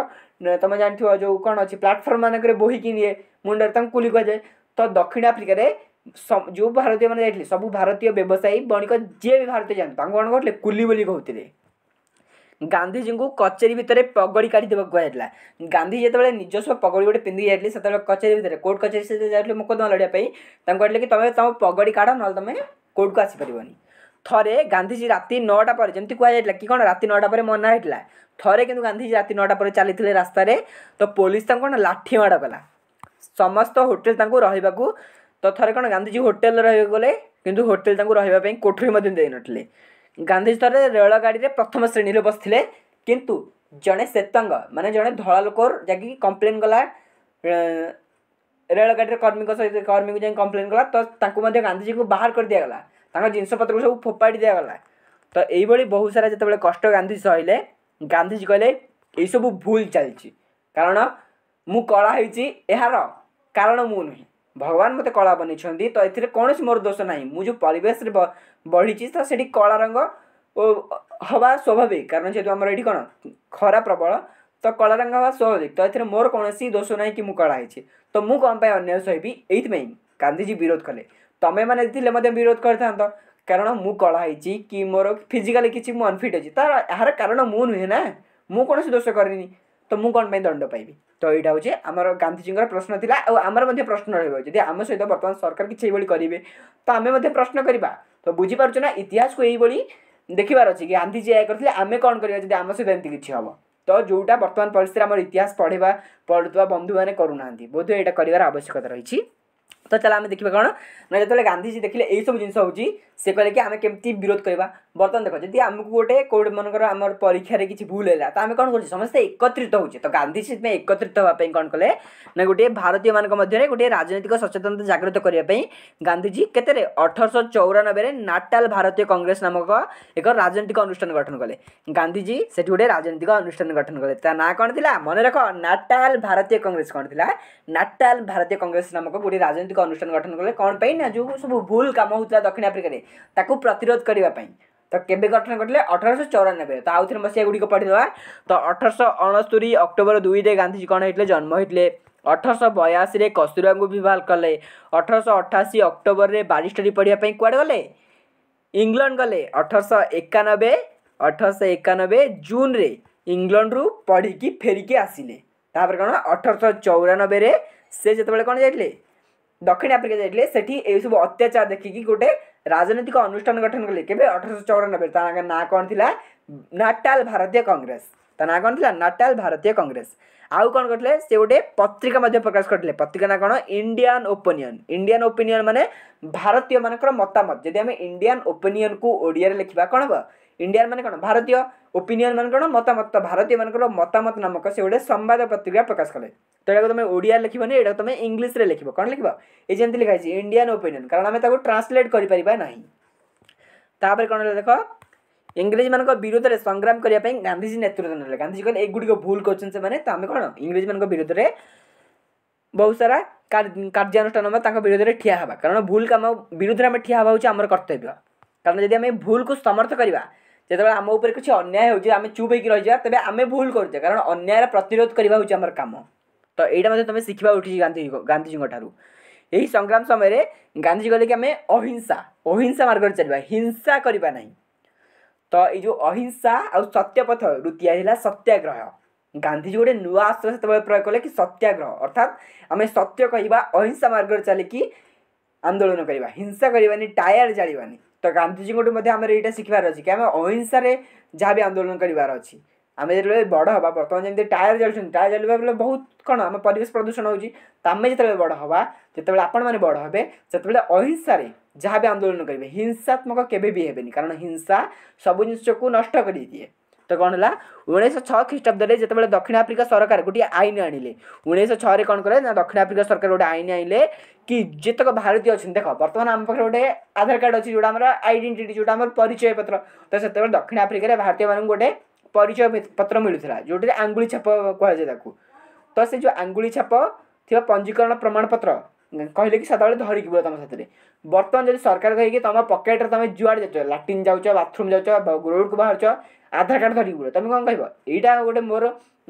ତୁମେ ଜାଣିଥିବ ଯେଉଁ କ'ଣ ଅଛି ପ୍ଲାଟଫର୍ମ ମାନଙ୍କରେ ବୋହିକି ନିଏ ମୁଣ୍ଡରେ ତାଙ୍କୁ କୁଲି କୁହାଯାଏ ତ ଦକ୍ଷିଣ ଆଫ୍ରିକାରେ ଯେଉଁ ଭାରତୀୟମାନେ ଯାଇଥିଲେ ସବୁ ଭାରତୀୟ ବ୍ୟବସାୟୀ ବଣିକ ଯିଏ ବି ଭାରତୀୟ ଯାଆନ୍ତୁ ତାଙ୍କୁ କ'ଣ କହୁଥିଲେ କୁଲି ବୋଲି କହୁଥିଲେ ଗାନ୍ଧୀଜୀଙ୍କୁ କଚେରୀ ଭିତରେ ପଗଡ଼ି କାଢ଼ିଦେବାକୁ କୁହାଯାଇଥିଲା ଗାନ୍ଧୀ ଯେତେବେଳେ ନିଜସ୍ୱ ପଗଡ଼ି ଗୋଟେ ପିନ୍ଧିକି ଯାଇଥିଲେ ସେତେବେଳେ କଚେରୀ ଭିତରେ କୋର୍ଟ କଚେରୀ ସହିତ ଯାଇଥିଲେ ମୋକଦମା ଲଢ଼ିବା ପାଇଁ ତାଙ୍କୁ କହିଲେ କି ତୁମେ ତୁମ ପଗଡ଼ି କାଢ଼ ନହେଲେ ତୁମେ କୋର୍ଟକୁ ଆସିପାରିବନି ଥରେ ଗାନ୍ଧୀଜୀ ରାତି ନଅଟା ପରେ ଯେମିତି କୁହାଯାଇଥିଲା କି କ'ଣ ରାତି ନଅଟା ପରେ ମନା ହେଇଥିଲା ଥରେ କିନ୍ତୁ ଗାନ୍ଧୀଜୀ ରାତି ନଅଟା ପରେ ଚାଲିଥିଲେ ରାସ୍ତାରେ ତ ପୋଲିସ ତାଙ୍କୁ କ'ଣ ଲାଠିମାଡ଼ କଲା ସମସ୍ତ ହୋଟେଲ ତାଙ୍କୁ ରହିବାକୁ ତ ଥରେ କ'ଣ ଗାନ୍ଧୀଜୀ ହୋଟେଲରେ ରହିବାକୁ ଗଲେ କିନ୍ତୁ ହୋଟେଲ ତାଙ୍କୁ ରହିବା ପାଇଁ କୋଠରୀ ମଧ୍ୟ ଦେଇନଥିଲେ ଗାନ୍ଧିଜୀ ଥରେ ରେଳଗାଡ଼ିରେ ପ୍ରଥମ ଶ୍ରେଣୀରେ ବସିଥିଲେ କିନ୍ତୁ ଜଣେ ଶ୍ୱେତାଙ୍ଗ ମାନେ ଜଣେ ଧଳା ଲୋକ ଯାଇକି କମ୍ପ୍ଲେନ୍ କଲା ରେଳଗାଡ଼ିରେ କର୍ମୀଙ୍କ ସହିତ କର୍ମୀଙ୍କୁ ଯାଇ କମ୍ପ୍ଲେନ୍ କଲା ତ ତାଙ୍କୁ ମଧ୍ୟ ଗାନ୍ଧୀଜୀଙ୍କୁ ବାହାର କରି ଦିଆଗଲା ତାଙ୍କ ଜିନିଷପତ୍ରକୁ ସବୁ ଫୋପାଡ଼ି ଦିଆଗଲା ତ ଏଇଭଳି ବହୁତ ସାରା ଯେତେବେଳେ କଷ୍ଟ ଗାନ୍ଧୀଜୀ ସହିଲେ ଗାନ୍ଧୀଜୀ କହିଲେ ଏଇସବୁ ଭୁଲ ଚାଲିଛି କାରଣ ମୁଁ କଳା ହେଇଛି ଏହାର କାରଣ ମୁଁ ନୁହେଁ ଭଗବାନ ମୋତେ କଳା ବନେଇଛନ୍ତି ତ ଏଥିରେ କୌଣସି ମୋର ଦୋଷ ନାହିଁ ମୁଁ ଯେଉଁ ପରିବେଶରେ ବଢ଼ିଛି ତ ସେଠି କଳା ରଙ୍ଗ ଓ ହେବା ସ୍ୱାଭାବିକ କାରଣ ଯେହେତୁ ଆମର ଏଇଠି କ'ଣ ଖରା ପ୍ରବଳ ତ କଳା ରଙ୍ଗ ହେବା ସ୍ୱାଭାବିକ ତ ଏଥିରେ ମୋର କୌଣସି ଦୋଷ ନାହିଁ କି ମୁଁ କଳା ହେଇଛି ତ ମୁଁ କ'ଣ ପାଇଁ ଅନ୍ୟାୟ ସହିବି ଏଇଥିପାଇଁ ଗାନ୍ଧିଜୀ ବିରୋଧ କଲେ ତମେମାନେ ଥିଲେ ମଧ୍ୟ ବିରୋଧ କରିଥାନ୍ତ କାରଣ ମୁଁ କଳା ହେଇଛି କି ମୋର ଫିଜିକାଲି କିଛି ମୁଁ ଅନଫିଟ୍ ଅଛି ତାର ଏହାର କାରଣ ମୁଁ ନୁହେଁ ନା ମୁଁ କୌଣସି ଦୋଷ କରିନି ତ ମୁଁ କ'ଣ ପାଇଁ ଦଣ୍ଡ ପାଇବି ତ ଏଇଟା ହେଉଛି ଆମର ଗାନ୍ଧିଜୀଙ୍କର ପ୍ରଶ୍ନ ଥିଲା ଆଉ ଆମର ମଧ୍ୟ ପ୍ରଶ୍ନ ରହିବ ଯଦି ଆମ ସହିତ ବର୍ତ୍ତମାନ ସରକାର କିଛି ଏଇଭଳି କରିବେ ତ ଆମେ ମଧ୍ୟ ପ୍ରଶ୍ନ କରିବା ତ ବୁଝିପାରୁଛୁ ନା ଇତିହାସକୁ ଏଇଭଳି ଦେଖିବାର ଅଛି ଗାନ୍ଧିଜୀ ଏହା କରିଥିଲେ ଆମେ କ'ଣ କରିବା ଯଦି ଆମ ସହିତ ଏମିତି କିଛି ହେବ ତ ଯେଉଁଟା ବର୍ତ୍ତମାନ ପରିସ୍ଥିତିରେ ଆମର ଇତିହାସ ପଢ଼ିବା ପଢ଼ୁଥିବା ବନ୍ଧୁମାନେ କରୁନାହାନ୍ତି ବୋଧହୁଏ ଏଇଟା କରିବାର ଆବଶ୍ୟକତା ରହିଛି ତ ଚାଲ ଆମେ ଦେଖିବା କ'ଣ ନା ଯେତେବେଳେ ଗାନ୍ଧିଜୀ ଦେଖିଲେ ଏଇସବୁ ଜିନିଷ ହେଉଛି ସେ କହିଲେ କି ଆମେ କେମିତି ବିରୋଧ କରିବା ବର୍ତ୍ତମାନ ଦେଖ ଯଦି ଆମକୁ ଗୋଟେ କେଉଁଠି ମନେକର ଆମର ପରୀକ୍ଷାରେ କିଛି ଭୁଲ ହେଲା ତ ଆମେ କ'ଣ କରୁଛୁ ସମସ୍ତେ ଏକତ୍ରିତ ହେଉଛେ ତ ଗାନ୍ଧିଜୀ ସେଥିପାଇଁ ଏକତ୍ରିତ ହେବା ପାଇଁ କ'ଣ କଲେ ନା ଗୋଟିଏ ଭାରତୀୟମାନଙ୍କ ମଧ୍ୟରେ ଗୋଟିଏ ରାଜନୈତିକ ସଚେତନତା ଜାଗ୍ରତ କରିବା ପାଇଁ ଗାନ୍ଧିଜୀ କେତେରେ ଅଠରଶହ ଚଉରାନବେରେ ନାଟାଲ ଭାରତୀୟ କଂଗ୍ରେସ ନାମକ ଏକ ରାଜନୈତିକ ଅନୁଷ୍ଠାନ ଗଠନ କଲେ ଗାନ୍ଧିଜୀ ସେଠି ଗୋଟେ ରାଜନୈତିକ ଅନୁଷ୍ଠାନ ଗଠନ କଲେ ତା ନାଁ କ'ଣ ଥିଲା ମନେ ରଖ ନାଟାଲ ଭାରତୀୟ କଂଗ୍ରେସ କ'ଣ ଥିଲା ନାଟାଲ ଭାରତୀୟ କଂଗ୍ରେସ ନାମକ ଗୋଟିଏ ରାଜନୈତିକ आंतर्जातिक अनुषान गठन कले कौन ना जो सब भूल काम होता है दक्षिण आफ्रिकार प्रतिरोध करने तो के गठन करते अठरश चौरानबे तो आउे मसीहा गुड़िक पढ़ी दे तो अठरश अणस्तरी अक्टोबर दुईरे गांधीजी कौन होते जन्म होते अठरश बयाशी से कस्तूरा को बहाल कले अठरश अठाशी अक्टोबर में बारिस्टरी पढ़ापी कुआडे गले इंगल्ड गले अठरश एकानबे अठरश एकानबे जून रे इंग्लैंड रु पढ़ी फेरिकी आसिले कौन अठरश चौरानबे से जो कौन जाते हैं ଦକ୍ଷିଣ ଆଫ୍ରିକା ଯାଇଥିଲେ ସେଠି ଏହିସବୁ ଅତ୍ୟାଚାର ଦେଖିକି ଗୋଟେ ରାଜନୈତିକ ଅନୁଷ୍ଠାନ ଗଠନ କଲେ କେବେ ଅଠରଶହ ଚଉରାନବେରେ ତା ନାଁ କ'ଣ ଥିଲା ନାଟାଲ ଭାରତୀୟ କଂଗ୍ରେସ ତା ନାଁ କ'ଣ ଥିଲା ନାଟାଲ ଭାରତୀୟ କଂଗ୍ରେସ ଆଉ କ'ଣ କରିଥିଲେ ସେ ଗୋଟେ ପତ୍ରିକା ମଧ୍ୟ ପ୍ରକାଶ କରିଥିଲେ ପତ୍ରିକା ନାଁ କ'ଣ ଇଣ୍ଡିଆନ ଓପିନିଅନ୍ ଇଣ୍ଡିଆନ ଓପିନିଅନ୍ ମାନେ ଭାରତୀୟମାନଙ୍କର ମତାମତ ଯଦି ଆମେ ଇଣ୍ଡିଆନ ଓପିନିଅନ୍କୁ ଓଡ଼ିଆରେ ଲେଖିବା କ'ଣ ହେବ ଇଣ୍ଡିଆନ୍ ମାନେ କ'ଣ ଭାରତୀୟ ଓପିନିଅନ୍ ମାନେ କ'ଣ ମତାମତ ଭାରତୀୟମାନଙ୍କର ମତାମତ ନାମକ ସେ ଗୋଟେ ସମ୍ବାଦ ପତ୍ରିକା ପ୍ରକାଶ କଲେ तो यहाँ तुम ओडिया लिखे तुम इंग्लीश्रे लिख कौन लिख यही लिखा है इंडियान ओपिनियन कारण आम ट्रांसलेट करपर कौन देख इंग्रेजी मान विरोध में संग्राम करने गांधीजी नेतृत्व ना गांधीजी कहते एगुड़ी भूल करते तो आम कौन इंग्रेज मान विरोध में बहुत सारा कार्यानुष्ठान विरोध में ठिया हाँ कारण भूल कम विरोध में ठिया हाँ हूँ आम कर्तव्य कारण जब आम भूल को समर्थ करवा जो आम उपर किसी अन्याय हो चुप होगी रही जाए तेज आम भूल कर कारण अन्यायर प्रतिरोध करवा हूँ आम कम ତ ଏଇଟା ମଧ୍ୟ ତୁମେ ଶିଖିବାକୁ ଉଠିଛି ଗାନ୍ଧୀ ଗାନ୍ଧିଜୀଙ୍କ ଠାରୁ ଏହି ସଂଗ୍ରାମ ସମୟରେ ଗାନ୍ଧିଜୀ କହିଲେ କି ଆମେ ଅହିଂସା ଅହିଂସା ମାର୍ଗରେ ଚାଲିବା ହିଂସା କରିବା ନାହିଁ ତ ଏଇ ଯେଉଁ ଅହିଂସା ଆଉ ସତ୍ୟପଥ ଦ୍ୱିତୀୟ ହେଲା ସତ୍ୟାଗ୍ରହ ଗାନ୍ଧିଜୀ ଗୋଟେ ନୂଆ ଅସ୍ତ୍ର ସେତେବେଳେ ପ୍ରୟୋଗ କଲେ କି ସତ୍ୟାଗ୍ରହ ଅର୍ଥାତ୍ ଆମେ ସତ୍ୟ କହିବା ଅହିଂସା ମାର୍ଗରେ ଚାଲିକି ଆନ୍ଦୋଳନ କରିବା ହିଂସା କରିବାନି ଟାୟାର ଜାଳିବାନି ତ ଗାନ୍ଧିଜୀଙ୍କଠୁ ମଧ୍ୟ ଆମର ଏଇଟା ଶିଖିବାର ଅଛି କି ଆମେ ଅହିଂସାରେ ଯାହା ବି ଆନ୍ଦୋଳନ କରିବାର ଅଛି ଆମେ ଯେତେବେଳେ ବଡ଼ ହେବା ବର୍ତ୍ତମାନ ଯେମିତି ଟାୟାର ଜାଳୁଛନ୍ତି ଟାୟାର ଜାଳିବା ବେଲେ ବହୁତ କ'ଣ ଆମ ପରିବେଶ ପ୍ରଦୂଷଣ ହେଉଛି ତ ଆମେ ଯେତେବେଳେ ବଡ଼ ହେବା ଯେତେବେଳେ ଆପଣମାନେ ବଡ଼ ହେବେ ସେତେବେଳେ ଅହିଂସାରେ ଯାହା ବି ଆନ୍ଦୋଳନ କରିବେ ହିଂସାତ୍ମକ କେବେ ବି ହେବେନି କାରଣ ହିଂସା ସବୁ ଜିନିଷକୁ ନଷ୍ଟ କରିଦିଏ ତ କ'ଣ ହେଲା ଉଣେଇଶହ ଛଅ ଖ୍ରୀଷ୍ଟାବ୍ଦରେ ଯେତେବେଳେ ଦକ୍ଷିଣ ଆଫ୍ରିକା ସରକାର ଗୋଟିଏ ଆଇନ ଆଣିଲେ ଉଣେଇଶହ ଛଅରେ କ'ଣ କଲେ ନା ଦକ୍ଷିଣ ଆଫ୍ରିକା ସରକାର ଗୋଟେ ଆଇନ ଆଣିଲେ କି ଯେତେକ ଭାରତୀୟ ଅଛନ୍ତି ଦେଖ ବର୍ତ୍ତମାନ ଆମ ପାଖରେ ଗୋଟେ ଆଧାର କାର୍ଡ଼ ଅଛି ଯେଉଁଟା ଆମର ଆଇଡେଣ୍ଟିଟି ଯେଉଁଟା ଆମର ପରିଚୟ ପତ୍ର ତ ସେତେବେଳେ ଦକ୍ଷିଣ ଆଫ୍ରିକାରେ ଭାରତୀୟମାନଙ୍କୁ ଗୋଟେ ପରିଚୟ ପତ୍ର ମିଳୁଥିଲା ଯେଉଁଟାରେ ଆଙ୍ଗୁଳି ଛାପ କୁହାଯାଏ ତାକୁ ତ ସେ ଯେଉଁ ଆଙ୍ଗୁଳି ଛାପ ଥିବା ପଞ୍ଜୀକରଣ ପ୍ରମାଣପତ୍ର କହିଲେ କି ସେତେବେଳେ ଧରିକି ବୁଲ ତୁମ ସାଥିରେ ବର୍ତ୍ତମାନ ଯଦି ସରକାର କହିକି ତମ ପକେଟରେ ତୁମେ ଯୁଆଡ଼େ ଯାଉଛ ଲାଟ୍ରିନ୍ ଯାଉଛ ବାଥରୁମ୍ ଯାଉଛ ରୋଡ଼କୁ ବାହାରୁଛ ଆଧାର କାର୍ଡ଼ ଧରିକି ବୁଲ ତୁମେ କ'ଣ କହିବ ଏଇଟା ଗୋଟେ ମୋର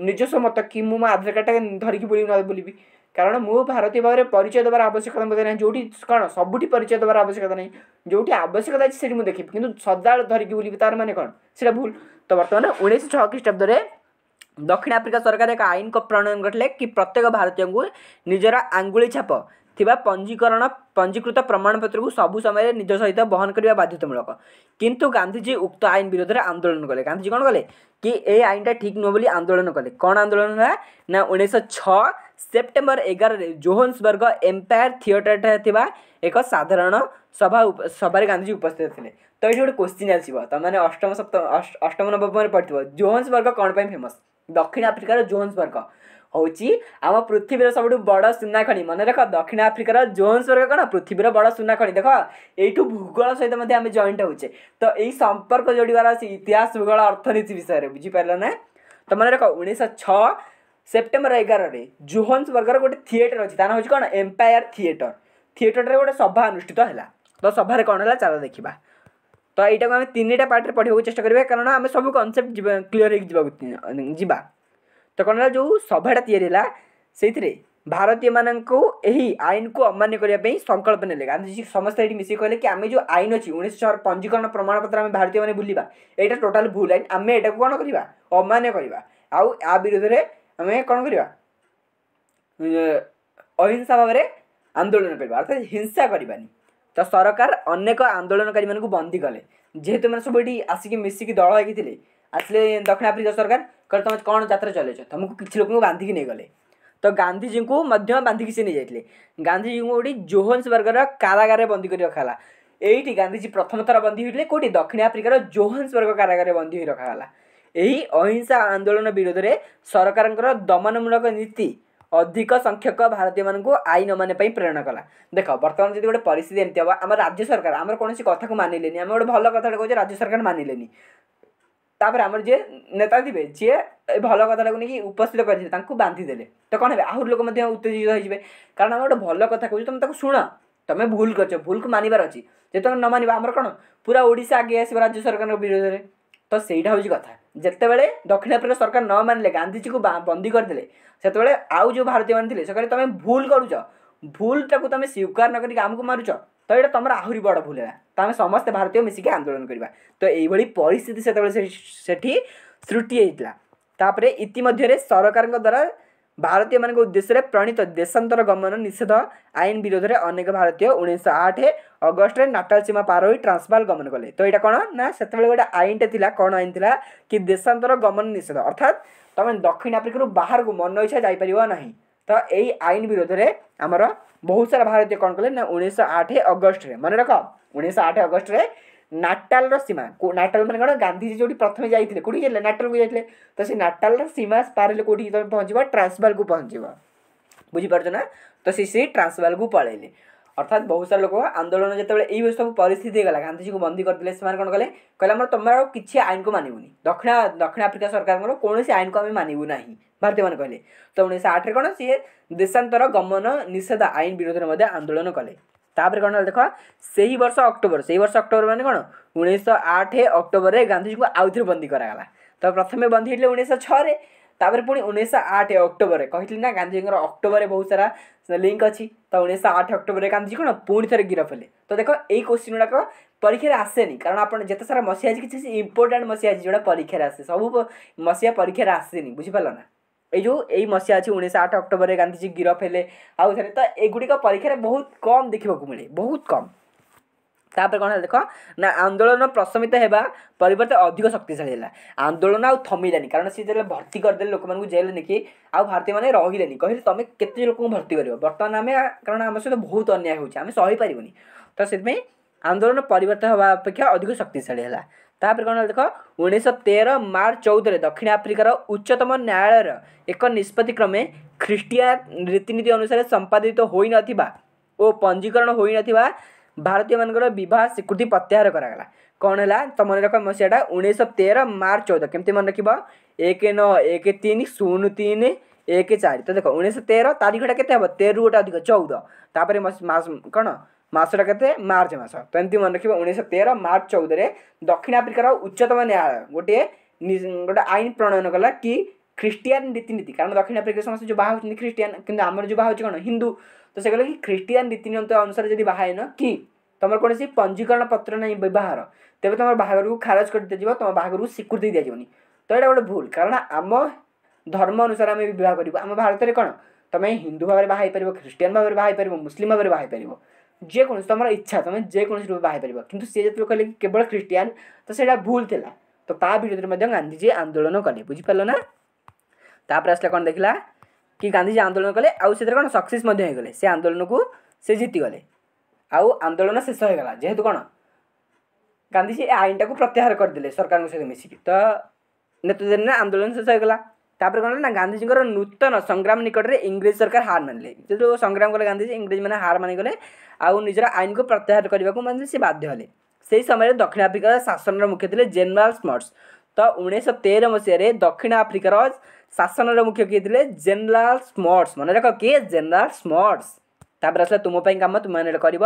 ନିଜସ୍ୱ ମତ କି ମୁଁ ମୋ ଆଧାର କାର୍ଡ଼ଟା ଧରିକି ବୁଲିବି ନ ବୁଲିବି କାରଣ ମୁଁ ଭାରତୀୟ ଭାବରେ ପରିଚୟ ଦେବାର ଆବଶ୍ୟକତା ମୋତେ ନାହିଁ ଯେଉଁଠି କ'ଣ ସବୁଠି ପରିଚୟ ଦେବାର ଆବଶ୍ୟକତା ନାହିଁ ଯେଉଁଠି ଆବଶ୍ୟକତା ଅଛି ସେଠି ମୁଁ ଦେଖିବି କିନ୍ତୁ ସଦାବେଳେ ଧରିକି ବୁଲିବି ତା'ର ମାନେ କ'ଣ ସେଇଟା ଭୁଲ ତ ବର୍ତ୍ତମାନ ଉଣେଇଶହ ଛଅ ଖ୍ରୀଷ୍ଟାବ୍ଦରେ ଦକ୍ଷିଣ ଆଫ୍ରିକା ସରକାର ଏକ ଆଇନ ପ୍ରଣୟନ କରିଥିଲେ କି ପ୍ରତ୍ୟେକ ଭାରତୀୟଙ୍କୁ ନିଜର ଆଙ୍ଗୁଳି ଛାପ ଥିବା ପଞ୍ଜୀକରଣ ପଞ୍ଜୀକୃତ ପ୍ରମାଣପତ୍ରକୁ ସବୁ ସମୟରେ ନିଜ ସହିତ ବହନ କରିବା ବାଧ୍ୟତାମୂଳକ କିନ୍ତୁ ଗାନ୍ଧିଜୀ ଉକ୍ତ ଆଇନ ବିରୋଧରେ ଆନ୍ଦୋଳନ କଲେ ଗାନ୍ଧିଜୀ କ'ଣ କଲେ କି ଏ ଆଇନଟା ଠିକ୍ ନୁହେଁ ବୋଲି ଆନ୍ଦୋଳନ କଲେ କ'ଣ ଆନ୍ଦୋଳନ ହେଲା ନା ଉଣେଇଶହ ଛଅ ସେପ୍ଟେମ୍ବର ଏଗାରରେ ଜୋହନ୍ସବର୍ଗ ଏମ୍ପାୟାର ଥିଏଟରଠାରେ ଥିବା ଏକ ସାଧାରଣ ସଭା ସଭାରେ ଗାନ୍ଧିଜୀ ଉପସ୍ଥିତ ଥିଲେ ତ ଏଠି ଗୋଟେ କୋଶ୍ଚିନ୍ ଆସିବ ତମମାନେ ଅଷ୍ଟମ ସପ୍ତମ ଅଷ୍ଟମ ନବମରେ ପଢ଼ିଥିବ ଜୋହନ୍ସବର୍ଗ କ'ଣ ପାଇଁ ଫେମସ୍ ଦକ୍ଷିଣ ଆଫ୍ରିକାର ଜୋହନ୍ସବର୍ଗ ହେଉଛି ଆମ ପୃଥିବୀର ସବୁଠୁ ବଡ଼ ସୁନା ଖଣି ମନେ ରଖ ଦକ୍ଷିଣ ଆଫ୍ରିକାର ଜୋନ୍ସବର୍ଗ କ'ଣ ପୃଥିବୀର ବଡ଼ ସୁନା ଖଣି ଦେଖ ଏଇଠୁ ଭୂଗୋଳ ସହିତ ମଧ୍ୟ ଆମେ ଜଏଣ୍ଟ ହେଉଛେ ତ ଏଇ ସମ୍ପର୍କ ଯୋଡ଼ିବାର ଅଛି ଇତିହାସ ଭୂଗୋଳ ଅର୍ଥନୀତି ବିଷୟରେ ବୁଝିପାରିଲ ନା ତ ମନେ ରଖ ଉଣେଇଶହ ଛଅ ସେପ୍ଟେମ୍ବର ଏଗାରରେ ଜୁହନ୍ସ ବର୍ଗର ଗୋଟେ ଥିଏଟର ଅଛି ତା ନାଁ ହେଉଛି କ'ଣ ଏମ୍ପାୟାର ଥିଏଟର ଥିଏଟରରେ ଗୋଟେ ସଭା ଅନୁଷ୍ଠିତ ହେଲା ତ ସଭାରେ କ'ଣ ହେଲା ଚାଲ ଦେଖିବା ତ ଏଇଟାକୁ ଆମେ ତିନିଟା ପାର୍ଟରେ ପଢ଼ିବାକୁ ଚେଷ୍ଟା କରିବା କାରଣ ଆମେ ସବୁ କନସେପ୍ଟ ଯିବା କ୍ଲିଅର ହେଇକି ଯିବାକୁ ଯିବା ତ କ'ଣ ହେଲା ଯେଉଁ ସଭାଟା ତିଆରି ହେଲା ସେଇଥିରେ ଭାରତୀୟମାନଙ୍କୁ ଏହି ଆଇନକୁ ଅମାନ୍ୟ କରିବା ପାଇଁ ସଂକଳ୍ପ ନେଲେ ଗାନ୍ଧିଜୀ ସମସ୍ତେ ଏଇଠି ମିଶିକି କହିଲେ କି ଆମେ ଯେଉଁ ଆଇନ ଅଛି ଉଣେଇଶହ ପଞ୍ଜୀକରଣ ପ୍ରମାଣପତ୍ର ଆମେ ଭାରତୀୟମାନେ ଭୁଲିବା ଏଇଟା ଟୋଟାଲ୍ ଭୁଲ ଆଇନ ଆମେ ଏଇଟାକୁ କ'ଣ କରିବା ଅମାନ୍ୟ କରିବା ଆଉ ଏହା ବିରୁଦ୍ଧରେ ଆମେ କ'ଣ କରିବା ଅହିଂସା ଭାବରେ ଆନ୍ଦୋଳନ କରିବା ଅର୍ଥାତ୍ ହିଂସା କରିବାନି ତ ସରକାର ଅନେକ ଆନ୍ଦୋଳନକାରୀମାନଙ୍କୁ ବନ୍ଦୀ କଲେ ଯେହେତୁ ଏମାନେ ସବୁ ଏଠି ଆସିକି ମିଶିକି ଦଳ ହେଇକି ଥିଲେ ଆସିଲେ ଦକ୍ଷିଣ ଆଫ୍ରିକା ସରକାର କହିଲେ ତୁମେ କ'ଣ ଯାତ୍ରା ଚଲେଇଛ ତୁମକୁ କିଛି ଲୋକଙ୍କୁ ବାନ୍ଧିକି ନେଇଗଲେ ତ ଗାନ୍ଧିଜୀଙ୍କୁ ମଧ୍ୟ ବାନ୍ଧିକି ସେ ନେଇଯାଇଥିଲେ ଗାନ୍ଧିଜୀଙ୍କୁ ଗୋଟେ ଜୋହନ୍ସବର୍ଗର କାରାଗାରରେ ବନ୍ଦୀ କରି ରଖାଗଲା ଏଇଠି ଗାନ୍ଧିଜୀ ପ୍ରଥମ ଥର ବନ୍ଦୀ ହୋଇଥିଲେ କେଉଁଠି ଦକ୍ଷିଣ ଆଫ୍ରିକାର ଜୋହନ୍ସବର୍ଗ କାରାଗାରରେ ବନ୍ଦୀ ହୋଇ ରଖାଗଲା ଏହି ଅହିଂସା ଆନ୍ଦୋଳନ ବିରୋଧରେ ସରକାରଙ୍କର ଦମନମୂଳକ ନୀତି ଅଧିକ ସଂଖ୍ୟକ ଭାରତୀୟମାନଙ୍କୁ ଆଇନ ମାନିବା ପାଇଁ ପ୍ରେରଣା କଲା ଦେଖ ବର୍ତ୍ତମାନ ଯଦି ଗୋଟେ ପରିସ୍ଥିତି ଏମିତି ହେବ ଆମ ରାଜ୍ୟ ସରକାର ଆମର କୌଣସି କଥାକୁ ମାନିଲେନି ଆମେ ଗୋଟେ ଭଲ କଥାଟେ କହୁଛେ ରାଜ୍ୟ ସରକାର ମାନିଲେନି ତାପରେ ଆମର ଯିଏ ନେତା ଥିବେ ଯିଏ ଭଲ କଥାଟାକୁ ନେଇକି ଉପସ୍ଥିତ କରିଥିଲେ ତାଙ୍କୁ ବାନ୍ଧିଦେଲେ ତ କ'ଣ ହେବେ ଆହୁରି ଲୋକ ମଧ୍ୟ ଉତ୍ତେଜିତ ହେଇଯିବେ କାରଣ ଆମେ ଗୋଟେ ଭଲ କଥା କହୁଛୁ ତୁମେ ତାକୁ ଶୁଣ ତୁମେ ଭୁଲ କରିଛ ଭୁଲକୁ ମାନିବାର ଅଛି ଯେତେବେଳେ ନ ମାନିବା ଆମର କ'ଣ ପୁରା ଓଡ଼ିଶା ଆଗେଇ ଆସିବ ରାଜ୍ୟ ସରକାରଙ୍କ ବିରୋଧରେ ତ ସେଇଟା ହେଉଛି କଥା जति बेला दक्षिण आफ्रिका सरकार न मान्धीजीको बन्दी गरिदिसो आउ जो भारतीय मानिसले सबैले तपाईँ भूल गरु भूल टा त स्वीकार नकु मु त आहुरी बड भुल होला त समे भारतीय मिसिकै आन्दोलन गरेको त योभरि परिस्थिति सृष्टिलाप द्वारा ଭାରତୀୟମାନଙ୍କ ଉଦ୍ଦେଶ୍ୟରେ ପ୍ରଣୀତ ଦେଶାନ୍ତର ଗମନ ନିଷେଧ ଆଇନ ବିରୋଧରେ ଅନେକ ଭାରତୀୟ ଉଣେଇଶହ ଆଠ ଅଗଷ୍ଟରେ ନାଟାଲ ସୀମା ପାର ହୋଇ ଟ୍ରାନ୍ସବାଲ୍ ଗମନ କଲେ ତ ଏଇଟା କ'ଣ ନା ସେତେବେଳେ ଗୋଟେ ଆଇନଟେ ଥିଲା କ'ଣ ଆଇନ ଥିଲା କି ଦେଶାନ୍ତର ଗମନ ନିଷେଧ ଅର୍ଥାତ୍ ତୁମେ ଦକ୍ଷିଣ ଆଫ୍ରିକାରୁ ବାହାରକୁ ମନ ଇଚ୍ଛା ଯାଇପାରିବ ନାହିଁ ତ ଏଇ ଆଇନ ବିରୋଧରେ ଆମର ବହୁତ ସାରା ଭାରତୀୟ କ'ଣ କଲେ ନା ଉଣେଇଶହ ଆଠ ଅଗଷ୍ଟରେ ମନେ ରଖ ଉଣେଇଶହ ଆଠ ଅଗଷ୍ଟରେ ନାଟାଲର ସୀମା ନାଟାଲ ମାନେ କ'ଣ ଗାନ୍ଧିଜୀ ଯେଉଁଠି ପ୍ରଥମେ ଯାଇଥିଲେ କେଉଁଠି ଯାଇଥିଲେ ନାଟାଲକୁ ଯାଇଥିଲେ ତ ସେ ନାଟାଲର ସୀମା ପାରିଲେ କେଉଁଠିକି ତୁମେ ପହଞ୍ଚିବ ଟ୍ରାନ୍ସବାଲକୁ ପହଞ୍ଚିବ ବୁଝିପାରୁଛ ନା ତ ସେ ସେ ଟ୍ରାନ୍ସବାଲକୁ ପଳାଇଲେ ଅର୍ଥାତ୍ ବହୁତ ସାରା ଲୋକ ଆନ୍ଦୋଳନ ଯେତେବେଳେ ଏଇ ସବୁ ପରିସ୍ଥିତି ହେଇଗଲା ଗାନ୍ଧିଜୀକୁ ବନ୍ଦୀ କରିଦେଲେ ସେମାନେ କ'ଣ କଲେ କହିଲେ ଆମର ତମର ଆଉ କିଛି ଆଇନକୁ ମାନିବୁନି ଦକ୍ଷିଣ ଦକ୍ଷିଣ ଆଫ୍ରିକା ସରକାରଙ୍କର କୌଣସି ଆଇନକୁ ଆମେ ମାନିବୁ ନାହିଁ ଭାରତୀୟମାନେ କହିଲେ ତ ଉଣେଇଶହ ଆଠରେ କ'ଣ ସିଏ ଦେଶାନ୍ତର ଗମନ ନିଷେଧ ଆଇନ ବିରୋଧରେ ମଧ୍ୟ ଆନ୍ଦୋଳନ କଲେ ତାପରେ କ'ଣ ହେଲା ଦେଖ ସେହି ବର୍ଷ ଅକ୍ଟୋବର ସେହି ବର୍ଷ ଅକ୍ଟୋବର ମାନେ କ'ଣ ଉଣେଇଶହ ଆଠ ଅକ୍ଟୋବରରେ ଗାନ୍ଧୀଜୀଙ୍କୁ ଆଉଥରେ ବନ୍ଦୀ କରାଗଲା ତ ପ୍ରଥମେ ବନ୍ଦୀ ହେଇଥିଲେ ଉଣେଇଶହ ଛଅରେ ତାପରେ ପୁଣି ଉଣେଇଶହ ଆଠ ଅକ୍ଟୋବରରେ କହିଥିଲି ନା ଗାନ୍ଧୀଜୀଙ୍କର ଅକ୍ଟୋବରରେ ବହୁତ ସାରା ଲିଙ୍କ୍ ଅଛି ତ ଉଣେଇଶହ ଆଠ ଅକ୍ଟୋବରରେ ଗାନ୍ଧୀଜୀ କ'ଣ ପୁଣି ଥରେ ଗିରଫ ହେଲେ ତ ଦେଖ ଏଇ କୋଶ୍ଚିନ୍ ଗୁଡ଼ାକ ପରୀକ୍ଷାରେ ଆସେନି କାରଣ ଆପଣ ଯେତେ ସାରା ମସିହା ଅଛି କିଛି ଇମ୍ପୋର୍ଟାଣ୍ଟ ମସିହା ଅଛି ଯେଉଁଟା ପରୀକ୍ଷାରେ ଆସେ ସବୁ ମସିହା ପରୀକ୍ଷାରେ ଆସେନି ବୁଝିପାରିଲ ନା ଏଇ ଯେଉଁ ଏଇ ମସିହା ଅଛି ଉଣେଇଶହ ଆଠ ଅକ୍ଟୋବରରେ ଗାନ୍ଧିଜୀ ଗିରଫ ହେଲେ ଆଉ ଥରେ ତ ଏଗୁଡ଼ିକ ପରୀକ୍ଷାରେ ବହୁତ କମ୍ ଦେଖିବାକୁ ମିଳେ ବହୁତ କମ୍ ତାପରେ କ'ଣ ହେଲା ଦେଖ ନା ଆନ୍ଦୋଳନ ପ୍ରଶମିତ ହେବା ପରିବର୍ତ୍ତେ ଅଧିକ ଶକ୍ତିଶାଳୀ ହେଲା ଆନ୍ଦୋଳନ ଆଉ ଥମିଲାନି କାରଣ ସିଏ ଯେତେବେଳେ ଭର୍ତ୍ତି କରିଦେଲେ ଲୋକମାନଙ୍କୁ ଜେଲ୍ରେ ନେଇକି ଆଉ ଭାରତୀୟମାନେ ରହିଲେନି କହିଲେ ତମେ କେତେ ଲୋକଙ୍କୁ ଭର୍ତ୍ତି କରିବ ବର୍ତ୍ତମାନ ଆମେ କାରଣ ଆମ ସହିତ ବହୁତ ଅନ୍ୟାୟ ହେଉଛି ଆମେ ସହିପାରିବୁନି ତ ସେଥିପାଇଁ ଆନ୍ଦୋଳନ ପରିବର୍ତ୍ତ ହେବା ଅପେକ୍ଷା ଅଧିକ ଶକ୍ତିଶାଳୀ ହେଲା ତାପରେ କ'ଣ ହେଲା ଦେଖ ଉଣେଇଶହ ତେର ମାର୍ଚ୍ଚ ଚଉଦରେ ଦକ୍ଷିଣ ଆଫ୍ରିକାର ଉଚ୍ଚତମ ନ୍ୟାୟାଳୟର ଏକ ନିଷ୍ପତ୍ତି କ୍ରମେ ଖ୍ରୀଷ୍ଟିଆନ ରୀତିନୀତି ଅନୁସାରେ ସମ୍ପାଦିତ ହୋଇନଥିବା ଓ ପଞ୍ଜୀକରଣ ହୋଇନଥିବା ଭାରତୀୟମାନଙ୍କର ବିବାହ ସ୍ୱୀକୃତି ପ୍ରତ୍ୟାହାର କରାଗଲା କ'ଣ ହେଲା ତ ମନେ ରଖ ମସିହାଟା ଉଣେଇଶହ ତେର ମାର୍ଚ୍ଚ ଚଉଦ କେମିତି ମନେ ରଖିବ ଏକ ନଅ ଏକ ତିନି ଶୂନ ତିନି ଏକ ଚାରି ତ ଦେଖ ଉଣେଇଶହ ତେର ତାରିଖଟା କେତେ ହେବ ତେରରୁ ଗୋଟେ ଅଧିକ ଚଉଦ ତାପରେ କ'ଣ ମାସଟା କେତେ ମାର୍ଚ୍ଚ ମାସ ତ ଏମିତି ମନେ ରଖିବ ଉଣେଇଶହ ତେର ମାର୍ଚ୍ଚ ଚଉଦରେ ଦକ୍ଷିଣ ଆଫ୍ରିକାର ଉଚ୍ଚତମ ନ୍ୟାୟାଳୟ ଗୋଟିଏ ଗୋଟେ ଆଇନ ପ୍ରଣୟନ କଲା କି ଖ୍ରୀଷ୍ଟିଆନ ରୀତିନୀତି କାରଣ ଦକ୍ଷିଣ ଆଫ୍ରିକାରେ ସମସ୍ତେ ଯେଉଁ ବାହା ହେଉଛନ୍ତି ଖ୍ରୀଷ୍ଟିଆନ କିନ୍ତୁ ଆମର ଯେଉଁ ବାହା ହେଉଛି କ'ଣ ହିନ୍ଦୁ ତ ସେ କହିଲେ କି ଖ୍ରୀଷ୍ଟିଆନ ରୀତିନୀତି ଅନୁସାରେ ଯଦି ବାହା ହେଇନ କି ତୁମର କୌଣସି ପଞ୍ଜୀକରଣ ପତ୍ର ନାହିଁ ବିବାହର ତେବେ ତୁମର ବାହାଘରକୁ ଖାରଜ କରିଦିଆଯିବ ତୁମ ବାହାଘରକୁ ସ୍ୱୀକୃତି ଦିଆଯିବନି ତ ଏଇଟା ଗୋଟେ ଭୁଲ କାରଣ ଆମ ଧର୍ମ ଅନୁସାରେ ଆମେ ବିବାହ କରିବୁ ଆମ ଭାରତରେ କ'ଣ ତୁମେ ହିନ୍ଦୁ ଭାବରେ ବାହା ହେଇପାରିବ ଖ୍ରୀଷ୍ଟିଆନ ଭାବରେ ବାହା ହେଇପାରିବ ମୁସଲିମ ଭାବରେ ବାହା ହେଇପାରିବ ଯେକୌଣସି ତୁମର ଇଚ୍ଛା ତୁମେ ଯେକୌଣସି ରୂପ ବାହାରିପାରିବ କିନ୍ତୁ ସେ ଯେତେବେଳେ କହିଲେ କି କେବଳ ଖ୍ରୀଷ୍ଟିଆନ ତ ସେଇଟା ଭୁଲ ଥିଲା ତ ତା ବିରୋଧରେ ମଧ୍ୟ ଗାନ୍ଧିଜୀ ଆନ୍ଦୋଳନ କଲେ ବୁଝିପାରିଲ ନା ତାପରେ ଆସିଲା କ'ଣ ଦେଖିଲା କି ଗାନ୍ଧିଜୀ ଆନ୍ଦୋଳନ କଲେ ଆଉ ସେଥିରେ କ'ଣ ସକ୍ସେସ୍ ମଧ୍ୟ ହେଇଗଲେ ସେ ଆନ୍ଦୋଳନକୁ ସେ ଜିତିଗଲେ ଆଉ ଆନ୍ଦୋଳନ ଶେଷ ହେଇଗଲା ଯେହେତୁ କ'ଣ ଗାନ୍ଧିଜୀ ଏ ଆଇନଟାକୁ ପ୍ରତ୍ୟାହାର କରିଦେଲେ ସରକାରଙ୍କ ସହିତ ମିଶିକି ତ ନେତୃତ୍ୱ ଆନ୍ଦୋଳନ ଶେଷ ହେଇଗଲା ତାପରେ କ'ଣ ହେଲା ନା ଗାନ୍ଧିଜୀଙ୍କର ନୂତନ ସଂଗ୍ରାମ ନିକଟରେ ଇଂରେଜ ସରକାର ହାର ମାନିଲେ ଯେତେବେଳେ ସଂଗ୍ରାମ କଲେ ଗାନ୍ଧୀଜୀ ଇଂରେଜମାନେ ହାର ମାନିଗଲେ ଆଉ ନିଜର ଆଇନକୁ ପ୍ରତ୍ୟାହାର କରିବାକୁ ମାନେ ସେ ବାଧ୍ୟ ହେଲେ ସେହି ସମୟରେ ଦକ୍ଷିଣ ଆଫ୍ରିକାର ଶାସନର ମୁଖ୍ୟ ଥିଲେ ଜେନେରାଲ ସ୍ମଟ୍ସ ତ ଉଣେଇଶହ ତେର ମସିହାରେ ଦକ୍ଷିଣ ଆଫ୍ରିକାର ଶାସନର ମୁଖ୍ୟ କିଏ ଥିଲେ ଜେନେରାଲ ସ୍ମଟ୍ସ ମନେ ରଖ କିଏ ଜେନେରାଲ ସ୍ମଟ୍ସ ତାପରେ ଆସିଲା ତୁମ ପାଇଁ କାମ ତୁମେ ମାନେ କରିବ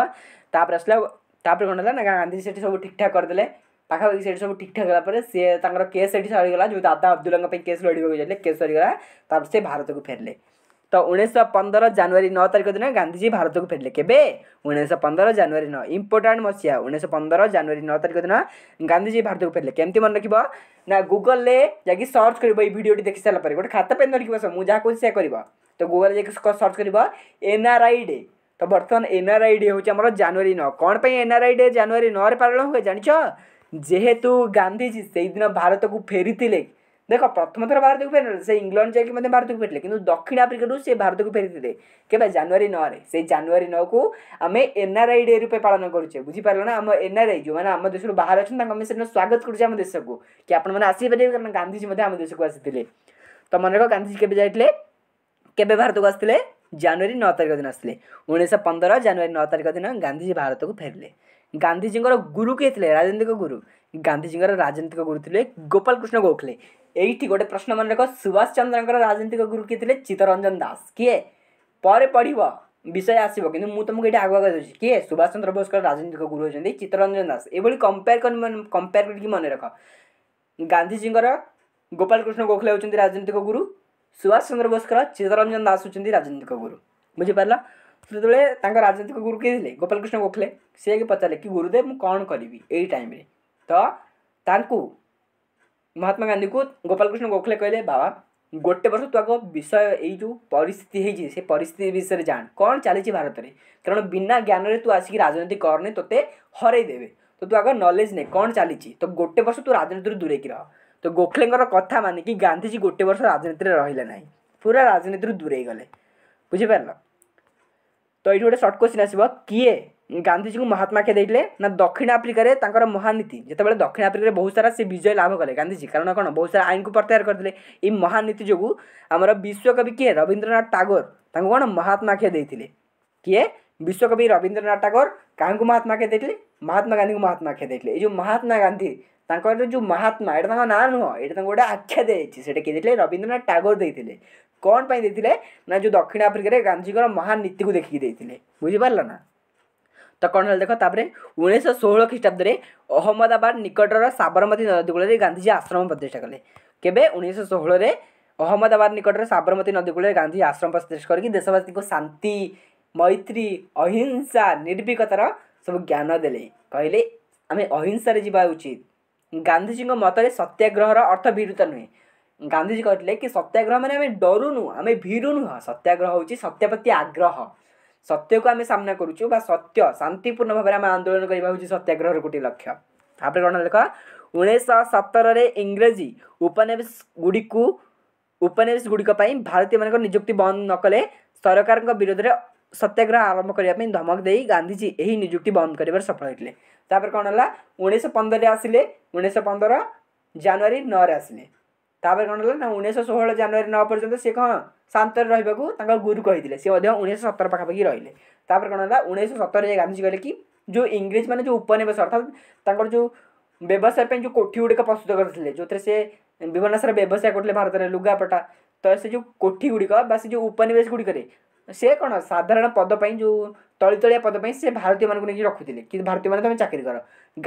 ତାପରେ ଆସିଲା ତାପରେ କ'ଣ ହେଲା ନା ଗାନ୍ଧୀଜୀ ସେଠି ସବୁ ଠିକ୍ଠାକ୍ କରିଦେଲେ ପାଖାପାଖି ସେଇଠି ସବୁ ଠିକ୍ ଠାକ୍ ହେଲା ପରେ ସିଏ ତାଙ୍କର କେସ୍ ସେଠି ସରିଗଲା ଯେଉଁ ଦାଦା ଅବଦୁଲ୍ଲାଙ୍କ ପାଇଁ କେସ୍ ଲଢ଼ିବାକୁ ଯାଇଥିଲେ କେସ୍ ସରିଗଲା ତାପରେ ସେ ଭାରତକୁ ଫେରିଲେ ତ ଉଣେଇଶହ ପନ୍ଦର ଜାନୁଆରୀ ନଅ ତାରିଖ ଦିନ ଗାନ୍ଧିଜୀ ଭାରତକୁ ଫେରିଲେ କେବେ ଉଣେଇଶହ ପନ୍ଦର ଜାନୁଆରୀ ନଅ ଇମ୍ପୋର୍ଟାଣ୍ଟ ମସିହା ଉଣେଇଶହ ପନ୍ଦର ଜାନୁଆରୀ ନଅ ତାରିଖ ଦିନ ଗାନ୍ଧିଜୀ ଭାରତକୁ ଫେରିଲେ କେମିତି ମନେ ରଖିବ ନା ଗୁଗଲ୍ରେ ଯାଇକି ସର୍ଚ୍ଚ କରିବ ଏଇ ଭିଡ଼ିଓଟି ଦେଖି ସାରିଲା ପରେ ଗୋଟେ ଖାତା ପେନ୍ ଧରିକି ବସ ମୁଁ ଯାହା କହୁଛି ସେୟା କରିବ ତ ଗୁଗଲ୍ରେ ଯାଇକି ସର୍ଚ୍ଚ କରିବ ଏନ୍ଆର୍ଆଇ ଡେ ତ ବର୍ତ୍ତମାନ ଏନ୍ଆର୍ଆଇ ଡେ ହେଉଛି ଆମର ଜାନୁଆରୀ ନଅ କ'ଣ ପାଇଁ ଏନ୍ଆର୍ଆଇ ଡେ ଜାନୁଆରୀ ନଅରେ ପାଳନ ହୁଏ ଜାଣିଛ ଯେହେତୁ ଗାନ୍ଧିଜୀ ସେଇଦିନ ଭାରତକୁ ଫେରିଥିଲେ ଦେଖ ପ୍ରଥମ ଥର ଭାରତକୁ ଫେରିନଥିଲେ ସେ ଇଂଲଣ୍ଡ ଯାଇକି ମଧ୍ୟ ଭାରତକୁ ଫେରିଥିଲେ କିନ୍ତୁ ଦକ୍ଷିଣ ଆଫ୍ରିକାରୁ ସେ ଭାରତକୁ ଫେରିଥିଲେ କେବେ ଜାନୁଆରୀ ନଅରେ ସେଇ ଜାନୁଆରୀ ନଅକୁ ଆମେ ଏନ୍ଆର୍ଆଇ ଡେ ରୂପେ ପାଳନ କରୁଛେ ବୁଝିପାରିଲ ନା ଆମ ଏନ୍ଆର୍ଆଇ ଯେଉଁମାନେ ଆମ ଦେଶରୁ ବାହାରେ ଅଛନ୍ତି ତାଙ୍କୁ ଆମେ ସେଦିନ ସ୍ୱାଗତ କରୁଛେ ଆମ ଦେଶକୁ କି ଆପଣମାନେ ଆସିପାରିବେ କାରଣ ଗାନ୍ଧିଜୀ ମଧ୍ୟ ଆମ ଦେଶକୁ ଆସିଥିଲେ ତ ମନେ ରଖ ଗାନ୍ଧିଜୀ କେବେ ଯାଇଥିଲେ କେବେ ଭାରତକୁ ଆସିଥିଲେ ଜାନୁଆରୀ ନଅ ତାରିଖ ଦିନ ଆସିଥିଲେ ଉଣେଇଶହ ପନ୍ଦର ଜାନୁଆରୀ ନଅ ତାରିଖ ଦିନ ଗାନ୍ଧିଜୀ ଭାରତକୁ ଫେରିଲେ ଗାନ୍ଧିଜୀଙ୍କର ଗୁରୁ କିଏ ଥିଲେ ରାଜନୈତିକ ଗୁରୁ ଗାନ୍ଧିଜୀଙ୍କର ରାଜନୈତିକ ଗୁରୁ ଥିଲେ ଗୋପାଳ କୃଷ୍ଣ ଗୋଖଲେ ଏଇଠି ଗୋଟେ ପ୍ରଶ୍ନ ମନେ ରଖ ସୁଭାଷ ଚନ୍ଦ୍ରଙ୍କର ରାଜନୈତିକ ଗୁରୁ କିଏ ଥିଲେ ଚିତ୍ତରଞ୍ଜନ ଦାସ କିଏ ପରେ ପଢ଼ିବ ବିଷୟ ଆସିବ କିନ୍ତୁ ମୁଁ ତୁମକୁ ଏଇଠି ଆଗୁଆ କହିଦେଉଛି କିଏ ସୁଭାଷ ଚନ୍ଦ୍ର ବୋଷଙ୍କର ରାଜନୈତିକ ଗୁରୁ ହେଉଛନ୍ତି ଚିତ୍ତରଞ୍ଜନ ଦାସ ଏଭଳି କମ୍ପେୟାର କରି କମ୍ପେୟାର କରିକି ମନେ ରଖ ଗାନ୍ଧିଜୀଙ୍କର ଗୋପାଳ କୃଷ୍ଣ ଗୋଖଲେ ହେଉଛନ୍ତି ରାଜନୈତିକ ଗୁରୁ ସୁଭାଷ ଚନ୍ଦ୍ର ବୋଷଙ୍କର ଚିତ୍ତରଞ୍ଜନ ଦାସ ହେଉଛନ୍ତି ରାଜନୈତିକ ଗୁରୁ ବୁଝିପାରିଲା ସେତେବେଳେ ତାଙ୍କ ରାଜନୈତିକ ଗୁରୁ କିଏ ଥିଲେ ଗୋପାଳକୃଷ୍ଣ ଗୋଖଲେ ସେ ପଚାରିଲେ କି ଗୁରୁଦେବ ମୁଁ କ'ଣ କରିବି ଏଇ ଟାଇମ୍ରେ ତ ତାଙ୍କୁ ମହାତ୍ମା ଗାନ୍ଧୀକୁ ଗୋପାଳକୃଷ୍ଣ ଗୋଖଲେ କହିଲେ ବାବା ଗୋଟେ ବର୍ଷ ତୁ ଆଗ ବିଷୟ ଏଇ ଯେଉଁ ପରିସ୍ଥିତି ହେଇଛି ସେ ପରିସ୍ଥିତି ବିଷୟରେ ଜାଣ କ'ଣ ଚାଲିଛି ଭାରତରେ କାରଣ ବିନା ଜ୍ଞାନରେ ତୁ ଆସିକି ରାଜନୀତି କରନି ତୋତେ ହରେଇ ଦେବେ ତ ତୁ ଆଗ ନଲେଜ୍ ନେ କ'ଣ ଚାଲିଛି ତ ଗୋଟେ ବର୍ଷ ତୁ ରାଜନୀତିରୁ ଦୂରେଇକି ରହ ତ ଗୋଖଲେଙ୍କର କଥା ମାନିକି ଗାନ୍ଧିଜୀ ଗୋଟେ ବର୍ଷ ରାଜନୀତିରେ ରହିଲେ ନାହିଁ ପୁରା ରାଜନୀତିରୁ ଦୂରେଇ ଗଲେ ବୁଝିପାରିଲ ତ ଏଇଠି ଗୋଟେ ସର୍ଟ କ୍ୱେଶ୍ଚିନ୍ ଆସିବ କିଏ ଗାନ୍ଧିଜୀଙ୍କୁ ମହାତ୍ମା ଖିଆ ଦେଇଥିଲେ ନା ଦକ୍ଷିଣ ଆଫ୍ରିକାରେ ତାଙ୍କର ମହାନୀତି ଯେତେବେଳେ ଦକ୍ଷିଣ ଆଫ୍ରିକାରେ ବହୁତ ସାରା ସେ ବିଜୟ ଲାଭ କଲେ ଗାନ୍ଧିଜୀ କାରଣ କ'ଣ ବହୁତ ସାରା ଆଇନକୁ ପ୍ରତ୍ୟାହାର କରିଥିଲେ ଏଇ ମହାନୀତି ଯୋଗୁଁ ଆମର ବିଶ୍ୱକବି କିଏ ରବୀନ୍ଦ୍ରନାଥ ଟାଗୋର ତାଙ୍କୁ କ'ଣ ମହାତ୍ମା ଖିଆ ଦେଇଥିଲେ କିଏ ବିଶ୍ୱକବି ରବୀନ୍ଦ୍ରନାଥ ଟାଗୋର କାହାଙ୍କୁ ମହାତ୍ମା ଖିଆ ଦେଇଥିଲେ ମହାତ୍ମା ଗାନ୍ଧୀଙ୍କୁ ମହାତ୍ମା ଖିଆ ଦେଇଥିଲେ ଏଇ ଯେଉଁ ମହାତ୍ମା ଗାନ୍ଧୀ ତାଙ୍କର ଯେଉଁ ମହାତ୍ମା ଏଇଟା ତାଙ୍କ ନାଁ ନୁହଁ ଏଇଟା ତାଙ୍କୁ ଗୋଟେ ଆଖ୍ୟା ଦିଆଯାଇଛି ସେଇଟା କିଏ ଦେଇଥିଲେ ରବୀନ୍ଦ୍ରନାଥ ଟାଗୋର ଦେଇଥିଲେ କ'ଣ ପାଇଁ ଦେଇଥିଲେ ନା ଯେଉଁ ଦକ୍ଷିଣ ଆଫ୍ରିକାରେ ଗାନ୍ଧୀଙ୍କର ମହାନ ନୀତିକୁ ଦେଖିକି ଦେଇଥିଲେ ବୁଝିପାରିଲ ନା ତ କ'ଣ ହେଲା ଦେଖ ତାପରେ ଉଣେଇଶହ ଷୋହଳ ଖ୍ରୀଷ୍ଟାବ୍ଦରେ ଅହମ୍ମଦାବାଦ ନିକଟର ସାବରମତୀ ନଦୀ କୂଳରେ ଗାନ୍ଧୀଜୀ ଆଶ୍ରମ ପ୍ରତିଷ୍ଠା କଲେ କେବେ ଉଣେଇଶହ ଷୋହଳରେ ଅହମ୍ମଦାବାଦ ନିକଟରେ ସାବରମତୀ ନଦୀ କୂଳରେ ଗାନ୍ଧୀ ଆଶ୍ରମ ପ୍ରତିଷ୍ଠା କରିକି ଦେଶବାସୀଙ୍କୁ ଶାନ୍ତି ମୈତ୍ରୀ ଅହିଂସା ନିର୍ଭୀକତାର ସବୁ ଜ୍ଞାନ ଦେଲେ କହିଲେ ଆମେ ଅହିଂସାରେ ଯିବା ଉଚିତ ଗାନ୍ଧୀଜୀଙ୍କ ମତରେ ସତ୍ୟାଗ୍ରହର ଅର୍ଥ ବିରୁତା ନୁହେଁ ଗାନ୍ଧିଜୀ କହିଥିଲେ କି ସତ୍ୟାଗ୍ରହ ମାନେ ଆମେ ଡରୁ ନୁହଁ ଆମେ ଭୀରୁ ନୁହଁ ସତ୍ୟାଗ୍ରହ ହେଉଛି ସତ୍ୟ ପ୍ରତି ଆଗ୍ରହ ସତ୍ୟକୁ ଆମେ ସାମ୍ନା କରୁଛୁ ବା ସତ୍ୟ ଶାନ୍ତିପୂର୍ଣ୍ଣ ଭାବରେ ଆମେ ଆନ୍ଦୋଳନ କରିବା ହେଉଛି ସତ୍ୟାଗ୍ରହର ଗୋଟିଏ ଲକ୍ଷ୍ୟ ତାପରେ କ'ଣ ଲେଖ ଉଣେଇଶହ ସତରରେ ଇଂରେଜୀ ଉପନିବେଶ ଗୁଡ଼ିକୁ ଉପନିବେଶ ଗୁଡ଼ିକ ପାଇଁ ଭାରତୀୟମାନଙ୍କ ନିଯୁକ୍ତି ବନ୍ଦ ନକଲେ ସରକାରଙ୍କ ବିରୋଧରେ ସତ୍ୟାଗ୍ରହ ଆରମ୍ଭ କରିବା ପାଇଁ ଧମକ ଦେଇ ଗାନ୍ଧିଜୀ ଏହି ନିଯୁକ୍ତି ବନ୍ଦ କରିବାରେ ସଫଳ ହୋଇଥିଲେ ତାପରେ କ'ଣ ହେଲା ଉଣେଇଶହ ପନ୍ଦରରେ ଆସିଲେ ଉଣେଇଶହ ପନ୍ଦର ଜାନୁଆରୀ ନଅରେ ଆସିଲେ ତାପରେ କ'ଣ ହେଲା ନା ଉଣେଇଶହ ଷୋହଳ ଜାନୁଆରୀ ନଅ ପର୍ଯ୍ୟନ୍ତ ସେ କ'ଣ ଶାନ୍ତରେ ରହିବାକୁ ତାଙ୍କ ଗୁରୁ କହିଥିଲେ ସେ ମଧ୍ୟ ଉଣେଇଶହ ସତର ପାଖାପାଖି ରହିଲେ ତାପରେ କ'ଣ ହେଲା ଉଣେଇଶହ ସତରରେ ଗାନ୍ଧିଜୀ କହିଲେ କି ଯେଉଁ ଇଂରେଜମାନେ ଯେଉଁ ଉପନିବେଶ ଅର୍ଥାତ୍ ତାଙ୍କର ଯେଉଁ ବ୍ୟବସାୟ ପାଇଁ ଯେଉଁ କୋଠି ଗୁଡ଼ିକ ପ୍ରସ୍ତୁତ କରିଥିଲେ ଯେଉଁଥିରେ ସେ ବିଭିନ୍ନ ସାରା ବ୍ୟବସାୟ କରୁଥିଲେ ଭାରତରେ ଲୁଗାପଟା ତ ସେ ଯେଉଁ କୋଠି ଗୁଡ଼ିକ ବା ସେ ଯେଉଁ ଉପନିବେଶ ଗୁଡ଼ିକରେ ସେ କ'ଣ ସାଧାରଣ ପଦ ପାଇଁ ଯେଉଁ ତଳିତଳିଆ ପଦ ପାଇଁ ସେ ଭାରତୀୟମାନଙ୍କୁ ନେଇକି ରଖୁଥିଲେ କିନ୍ତୁ ଭାରତୀୟମାନେ ତୁମେ ଚାକିରି କର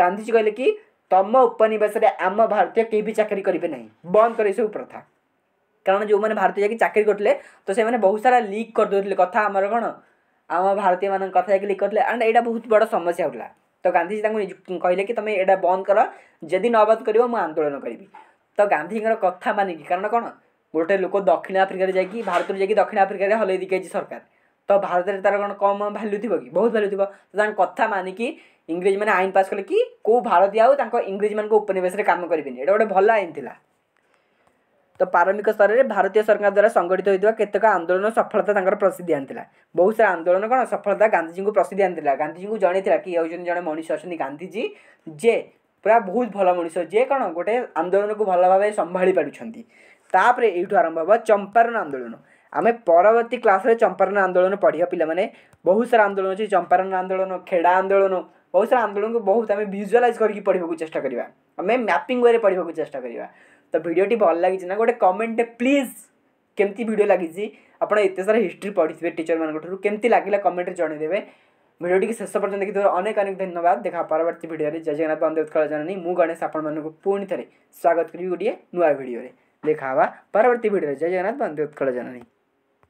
ଗାନ୍ଧିଜୀ କହିଲେ କି ତମ ଉପନିବେଶରେ ଆମ ଭାରତୀୟ କେହି ବି ଚାକିରି କରିବେ ନାହିଁ ବନ୍ଦ କର ଏସବୁ ପ୍ରଥା କାରଣ ଯେଉଁମାନେ ଭାରତୀୟ ଯାଇକି ଚାକିରି କରିଥିଲେ ତ ସେମାନେ ବହୁତ ସାରା ଲିକ୍ କରିଦେଉଥିଲେ କଥା ଆମର କ'ଣ ଆମ ଭାରତୀୟମାନଙ୍କ କଥା ଯାଇକି ଲିକ୍ କରିଥିଲେ ଆଣ୍ଡ ଏଇଟା ବହୁତ ବଡ଼ ସମସ୍ୟା ହେଉଥିଲା ତ ଗାନ୍ଧିଜୀ ତାଙ୍କୁ କହିଲେ କି ତୁମେ ଏଇଟା ବନ୍ଦ କର ଯଦି ନ ବନ୍ଦ କରିବ ମୁଁ ଆନ୍ଦୋଳନ କରିବି ତ ଗାନ୍ଧୀଙ୍କର କଥା ମାନିକି କାରଣ କ'ଣ ଗୋଟେ ଲୋକ ଦକ୍ଷିଣ ଆଫ୍ରିକାରେ ଯାଇକି ଭାରତରୁ ଯାଇକି ଦକ୍ଷିଣ ଆଫ୍ରିକାରେ ହଲେଇ ଦେଇକି ଯାଇଛି ସରକାର ତ ଭାରତରେ ତା'ର କ'ଣ କମ୍ ଭ୍ୟାଲ୍ୟୁ ଥିବ କି ବହୁତ ଭ୍ୟାଲ୍ୟୁ ଥିବ ତ ତାଙ୍କ କଥା ମାନିକି ଇଂରେଜ ମାନେ ଆଇନ ପାସ୍ କଲେ କି କେଉଁ ଭାରତୀୟ ଆଉ ତାଙ୍କ ଇଂରେଜମାନଙ୍କ ଉପନିବେଶରେ କାମ କରିବେନି ଏଇଟା ଗୋଟେ ଭଲ ଆଇନ ଥିଲା ତ ପ୍ରାରମ୍ଭିକ ସ୍ତରରେ ଭାରତୀୟ ସରକାର ଦ୍ୱାରା ସଂଗଠିତ ହୋଇଥିବା କେତେକ ଆନ୍ଦୋଳନ ସଫଳତା ତାଙ୍କର ପ୍ରସିଦ୍ଧି ଆଣିଥିଲା ବହୁତ ସାରା ଆନ୍ଦୋଳନ କ'ଣ ସଫଳତା ଗାନ୍ଧିଜୀଙ୍କୁ ପ୍ରସିଦ୍ଧି ଆଣିଥିଲା ଗାନ୍ଧିଜୀଙ୍କୁ ଜଣେଇଥିଲା କି ହେଉଛନ୍ତି ଜଣେ ମଣିଷ ଅଛନ୍ତି ଗାନ୍ଧିଜୀ ଯେ ପୁରା ବହୁତ ଭଲ ମଣିଷ ଯିଏ କ'ଣ ଗୋଟେ ଆନ୍ଦୋଳନକୁ ଭଲ ଭାବେ ସମ୍ଭାଳି ପାରୁଛନ୍ତି ତାପରେ ଏଇଠୁ ଆରମ୍ଭ ହେବ ଚମ୍ପାରଣ ଆନ୍ଦୋଳନ ଆମେ ପରବର୍ତ୍ତୀ କ୍ଲାସ୍ରେ ଚମ୍ପାରଣ ଆନ୍ଦୋଳନ ପଢ଼ିବା ପିଲାମାନେ ବହୁତ ସାରା ଆନ୍ଦୋଳନ ଅଛି ଚମ୍ପାରଣ ଆନ୍ଦୋଳନ ଖେଡ଼ା ଆନ୍ଦୋଳନ बहुत सारा आंदोलन को बहुत आम भिजुआलाइज करके पढ़ाक चेस्ट करवा मैपिंग वे पढ़ाक चेस्ट करवा तो भिडियोटी भल लगी गोटे कमेंट प्लीज केमती भिड लगी आपत सारा हिस्ट्री पढ़ी थे टीचर मूँ के लगे कमेंट्रे जनईदे भिडियो की शेष पर्यटन देखिए अनेक अनेक धन्यवाद देखा परवर्त भिडियो जय जगन्नाथ बंदेव कल जानी मुझ गणेश आपको पुणी थे स्वागत करी गोटे नुआ भिडे देखा परवर्त भिडियो जय जगन्नाथ बंदेव कल जानी